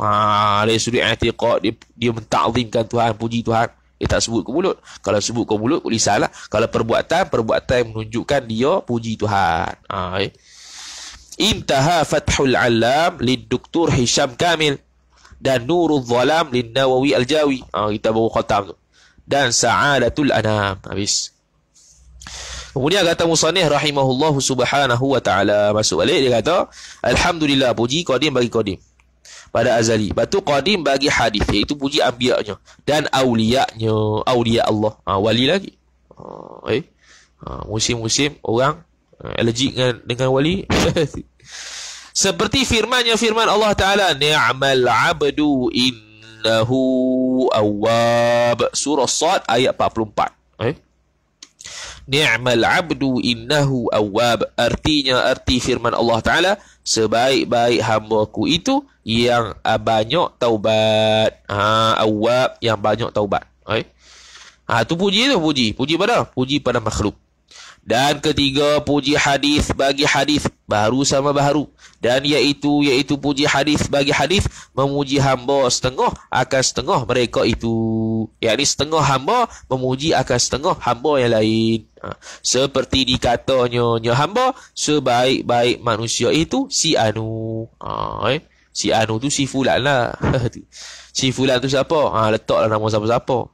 Ha, dari sudut i'tiqad dia, dia mentakzimkan Tuhan, puji Tuhan. Dia tak sebut ke mulut. Kalau sebut ke mulut, lisan lah. Kalau perbuatan, perbuatan yang menunjukkan dia puji Tuhan. Ha, eh. Intaha fathul alam liduktur Hisham Kamil dan Nurul Zalam lin Nawawi Al-Jawi. Ha, kita baru khatam tu dan sa'adatul anam. Habis. Kemudian kata Musanih rahimahullahu subhanahu wa ta'ala. Masuk balik, dia kata, Alhamdulillah, puji Qadim bagi Qadim. Pada azali. Batu Qadim bagi hadis, Iaitu puji ambiaknya. Dan awliyaknya. Awliya Allah. Ha, wali lagi. Ha, eh? Ha, musim-musim ha, orang eh, allergic dengan, dengan wali. Seperti firmannya firman Allah Ta'ala. Ni'mal abdu inna innahu awwab surah sad ayat 44 eh ni'mal 'abdu innahu awwab artinya arti firman Allah taala sebaik-baik hamba-ku itu yang banyak taubat ha awwab yang banyak taubat eh ha tu puji tu puji puji pada puji pada makhluk dan ketiga puji hadis bagi hadis baru sama baru dan yaitu yaitu puji hadis bagi hadis memuji hamba setengah akan setengah mereka itu yakni setengah hamba memuji akan setengah hamba yang lain ha. seperti dikatanya nya hamba sebaik-baik manusia itu si anu ha, eh. si anu tu si fulan lah si fulan tu siapa ha, letaklah nama siapa-siapa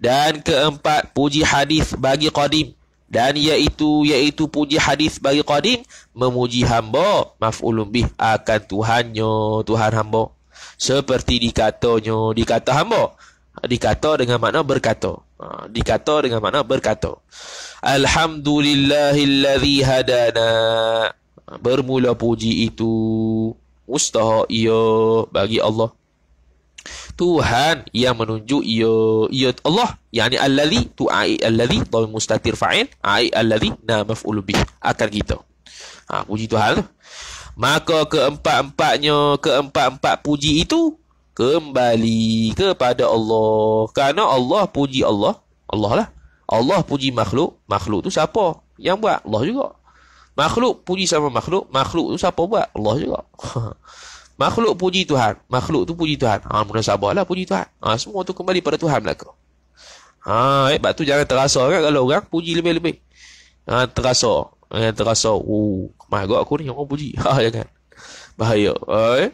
dan keempat puji hadis bagi qadim dan iaitu iaitu puji hadis bagi qadim memuji hamba maf'ulun bih akan tuhannya tuhan hamba seperti dikatanya dikata hamba dikata dengan makna berkata ha, dikata dengan makna berkata alhamdulillahillazi hadana ha, bermula puji itu mustahak ia bagi Allah Tuhan yang menunjuk ia ia Allah yakni allazi tuai ai allazi dhamir mustatir fa'il ai allazi na maf'ul bih akan kita ha puji Tuhan tu maka keempat-empatnya keempat-empat puji itu kembali kepada Allah Karena Allah puji Allah Allah lah Allah puji makhluk makhluk tu siapa yang buat Allah juga makhluk puji sama makhluk makhluk tu siapa buat Allah juga Makhluk puji Tuhan. Makhluk tu puji Tuhan. Ha, munasabahlah puji Tuhan. Ha, semua tu kembali pada Tuhan kau. Ha, eh, sebab tu jangan terasa kan kalau orang puji lebih-lebih. Ha, terasa. Jangan ha, terasa. Oh, kemahagak aku ni orang puji. Ha, jangan. Ya Bahaya. Ha, eh.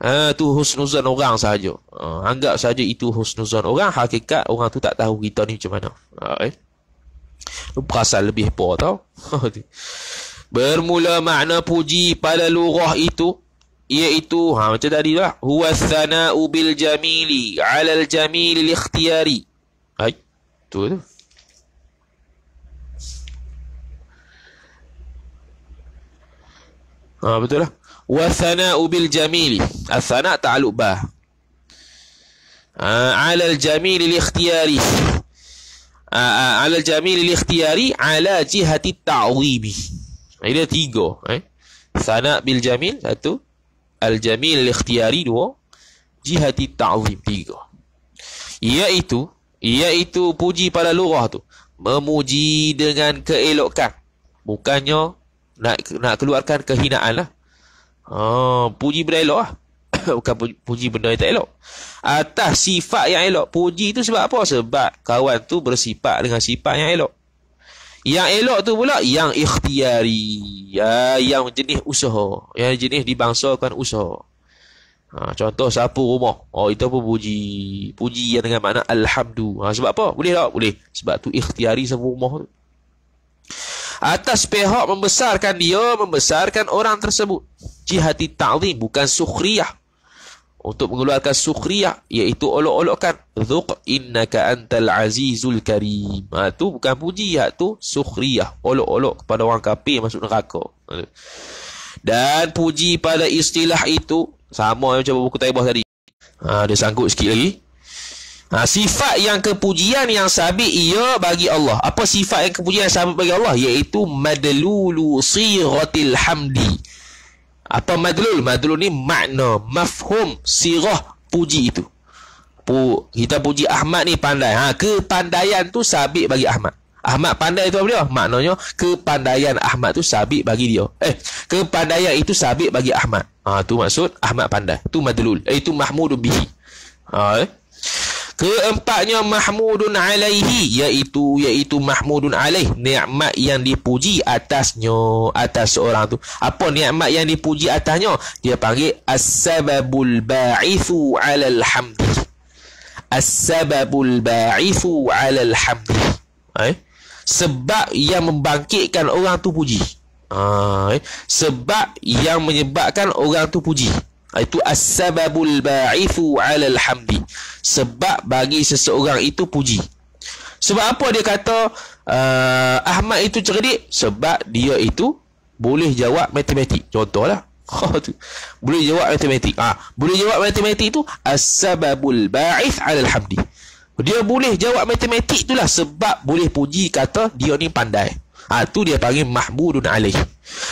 Ha, tu husnuzan orang sahaja. Ha, anggap saja itu husnuzan orang. Hakikat orang tu tak tahu kita ni macam mana. Ha, eh. Perasaan lebih apa tau. Ha, Bermula makna puji pada lurah itu iaitu ha macam tadi lah huwa sana'u bil jamili 'ala al jamil li ikhtiyari hai tu tu ha betul lah wa sana'u bil jamili as-sana' ta'alluq ba ha 'ala al jamil li ikhtiyari ha, ha, ala jamil li ikhtiyari ala jihati ta'wibi ada ha, tiga eh sana bil jamil satu Al-Jamil Al-Ikhtiari dua Jihati Ta'zim tiga Iaitu Iaitu puji pada lurah tu Memuji dengan keelokan Bukannya Nak nak keluarkan kehinaan lah ha, Puji benda elok lah Bukan puji benda yang tak elok Atas sifat yang elok Puji tu sebab apa? Sebab kawan tu bersifat dengan sifat yang elok Yang elok tu pula Yang ikhtiari ya yang jenis usaha yang jenis dibangsakan usaha ha, contoh sapu rumah oh itu pun puji puji yang dengan makna alhamdu ha, sebab apa boleh tak boleh sebab tu ikhtiari sapu rumah tu atas pihak membesarkan dia membesarkan orang tersebut jihati ta'zim bukan sukhriyah untuk mengeluarkan sukhriyah iaitu olok-olokkan dhuq innaka antal azizul karim ha, tu bukan puji hak tu sukhriyah olok-olok kepada orang kafir masuk neraka ha, dan puji pada istilah itu sama macam buku taibah tadi ha, dia sangkut sikit lagi ha, sifat yang kepujian yang sabit ia bagi Allah apa sifat yang kepujian yang sabit bagi Allah iaitu madlulu siratil hamdi apa madlul? Madlul ni makna, mafhum, sirah, puji itu. Pu, kita puji Ahmad ni pandai. Ha, kepandaian tu sabit bagi Ahmad. Ahmad pandai itu apa dia? Maknanya, kepandaian Ahmad tu sabit bagi dia. Eh, kepandaian itu sabit bagi Ahmad. Ha, tu maksud Ahmad pandai. Tu madlul. Eh, itu mahmudu bihi. Ha, eh? Keempatnya mahmudun alaihi iaitu iaitu mahmudun alaih nikmat yang dipuji atasnya atas seorang tu. Apa nikmat yang dipuji atasnya? Dia panggil as-sababul ba'ithu alal hamdi, As-sababul ba'ithu alal hamdi, Eh? Sebab yang membangkitkan orang tu puji. Ah, eh? Sebab yang menyebabkan orang tu puji. Itu as-sababul ba'ithu 'ala al-hamdi. Sebab bagi seseorang itu puji. Sebab apa dia kata uh, Ahmad itu cerdik? Sebab dia itu boleh jawab matematik. Contohlah. boleh jawab matematik. Ah, ha. boleh jawab matematik itu as-sababul ba'ith 'ala al-hamdi. Dia boleh jawab matematik itulah sebab boleh puji kata dia ni pandai. Ah, ha, tu dia panggil mahmudun alaih.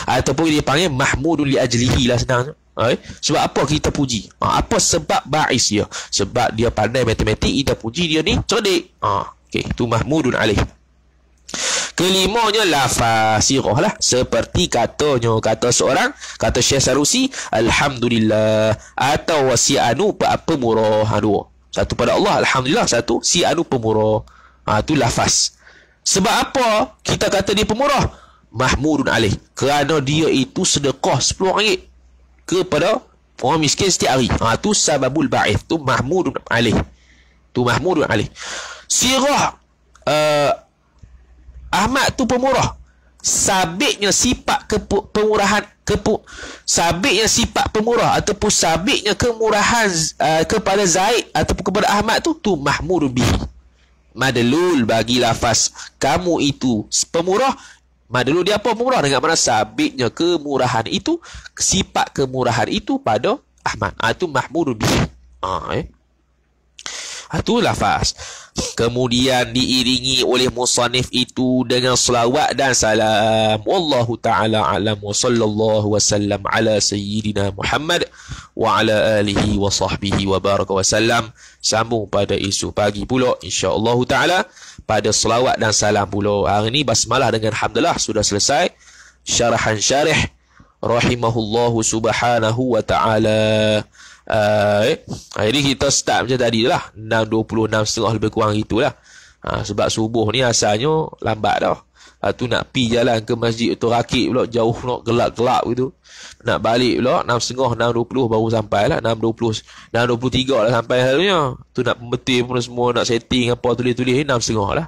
Ataupun dia panggil mahmudun li ajlihi lah senang. Eh? Sebab apa kita puji? Ha, apa sebab ba'is dia? Sebab dia pandai matematik, kita puji dia ni cerdik. Ha, okay. Itu mahmudun alih. Kelimanya lafasirah lah. Seperti katanya, kata seorang, kata Syekh Sarusi, Alhamdulillah. Atau si anu apa murah. Ha, dua. Satu pada Allah, Alhamdulillah. Satu, si anu pemurah. Ha, itu lafaz. Sebab apa kita kata dia pemurah? Mahmudun alih. Kerana dia itu sedekah 10 ringgit kepada orang miskin setiap hari. Ha, tu sababul ba'ith. Tu mahmud alih. Tu mahmud alih. Sirah uh, Ahmad tu pemurah. sabiknya sifat kepemurahan pemurahan kepu, sabitnya sifat pemurah ataupun sabitnya kemurahan uh, kepada Zaid ataupun kepada Ahmad tu tu mahmud bi. Madlul bagi lafaz kamu itu pemurah Madlu dia apa murah dengan mana sabitnya kemurahan itu sifat kemurahan itu pada Ahmad. Ah tu mahmud bi. Ah eh. Ah tu lafaz. Kemudian diiringi oleh musannif itu dengan selawat dan salam. Wallahu taala alam wa sallallahu wasallam ala sayyidina Muhammad wa ala alihi wa sahbihi wa baraka wasallam. Sambung pada isu pagi pula insya-Allah taala pada selawat dan salam pula. Hari ini basmalah dengan alhamdulillah sudah selesai syarahan syarih rahimahullahu subhanahu wa taala. Uh, ah, jadi eh. kita start macam tadi lah 6.26 setengah lebih kurang itulah uh, Sebab subuh ni asalnya lambat dah Ah, tu nak pi jalan ke masjid tu rakit pula jauh nak gelak gelak gitu nak balik pula 6.30 6.20 baru sampai lah 6.20 6.23 lah sampai halnya tu nak pembetul pun semua nak setting apa tulis-tulis 6.30 lah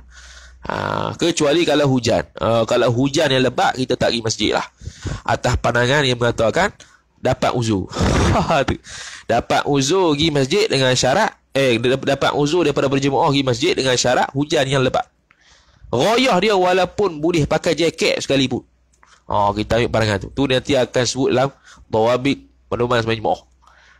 Ha, kecuali kalau hujan uh, Kalau hujan yang lebat Kita tak pergi masjid lah Atas pandangan yang mengatakan Dapat uzur Dapat uzur pergi masjid dengan syarat Eh dapat uzur daripada berjemaah pergi masjid Dengan syarat hujan yang lebat Royah dia walaupun boleh pakai jaket sekalipun. Ha, oh, kita ambil barangan tu. Tu nanti akan sebut dalam Tawabik Penuman Semajmah.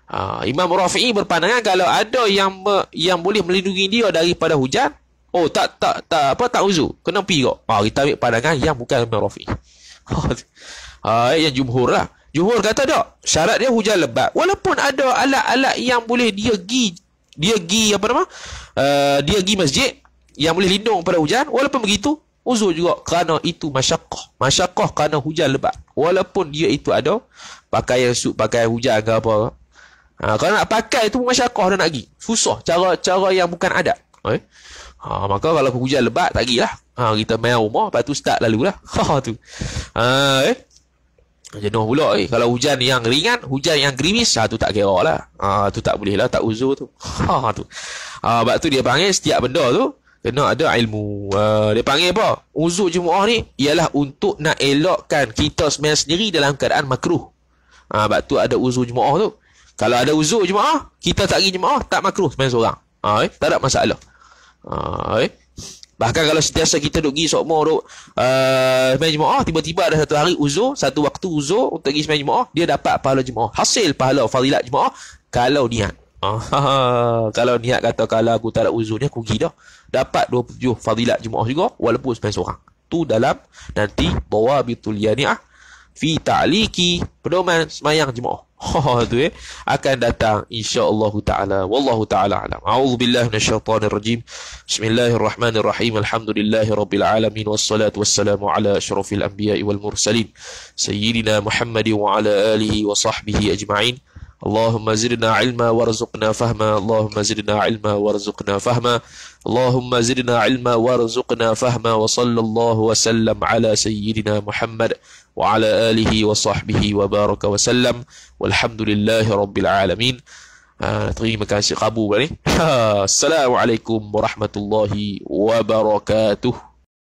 Ha, oh, Imam Rafi'i berpandangan kalau ada yang yang boleh melindungi dia daripada hujan, oh tak tak tak apa tak uzur. Kena pergi kok. Ha, oh, kita ambil pandangan yang bukan Imam Rafi'i. Ha, oh, yang jumhur lah. Jumhur kata tak, syarat dia hujan lebat. Walaupun ada alat-alat yang boleh dia gi dia gi apa nama? Uh, dia gi masjid yang boleh lindung pada hujan walaupun begitu uzur juga kerana itu masyakah masyakah kerana hujan lebat walaupun dia itu ada pakai yang suit pakai hujan ke apa ha, kalau nak pakai itu pun masyakah dah nak pergi susah cara cara yang bukan adat okay? Eh? ha, maka kalau hujan lebat tak gilah ha, kita main rumah lepas tu start lalu lah ha, tu ha, eh? jenuh pula eh. kalau hujan yang ringan hujan yang gerimis ha, tu tak kira lah ha, tu tak boleh lah tak uzur tu ha, tu ha, sebab tu dia panggil setiap benda tu kena ada ilmu uh, dia panggil apa uzur jumaah ni ialah untuk nak elokkan kita sembahyang sendiri dalam keadaan makruh ah uh, sebab tu ada uzur jumaah tu kalau ada uzur jumaah kita tak pergi jumaah tak makruh sembahyang seorang ah eh? tak ada masalah ah eh? bahkan kalau sentiasa kita duduk pergi sokmo duk uh, ah, sembahyang jumaah tiba-tiba ada satu hari uzur satu waktu uzur untuk pergi sembahyang jumaah dia dapat pahala jumaah hasil pahala fadilat jumaah kalau niat Ah, kalau niat kata kalau aku tak nak uzur ni, aku pergi dah. Dapat 27 fadilat jumaah juga, walaupun sepanjang seorang. Tu dalam nanti bawa bitul yani'ah. Fi ta'liki, pedoman semayang jumaah. Ha, tu eh. Akan datang, insyaAllah ta'ala. Wallahu ta'ala alam. A'udzubillah minasyaitanirrajim. Bismillahirrahmanirrahim. Alhamdulillahi rabbil alamin. Wassalatu wassalamu ala syurufil anbiya'i wal mursalin. Sayyidina Muhammadin wa ala alihi wa sahbihi ajma'in. اللهم زدنا علما وارزقنا فهما اللهم زدنا علما وارزقنا فهما اللهم زدنا علما وارزقنا فهما وصلى الله وسلم على سيدنا محمد وعلى آله وصحبه وبارك وسلم والحمد لله رب العالمين Ha, terima kasih kabur ni. Ha, Assalamualaikum warahmatullahi wabarakatuh.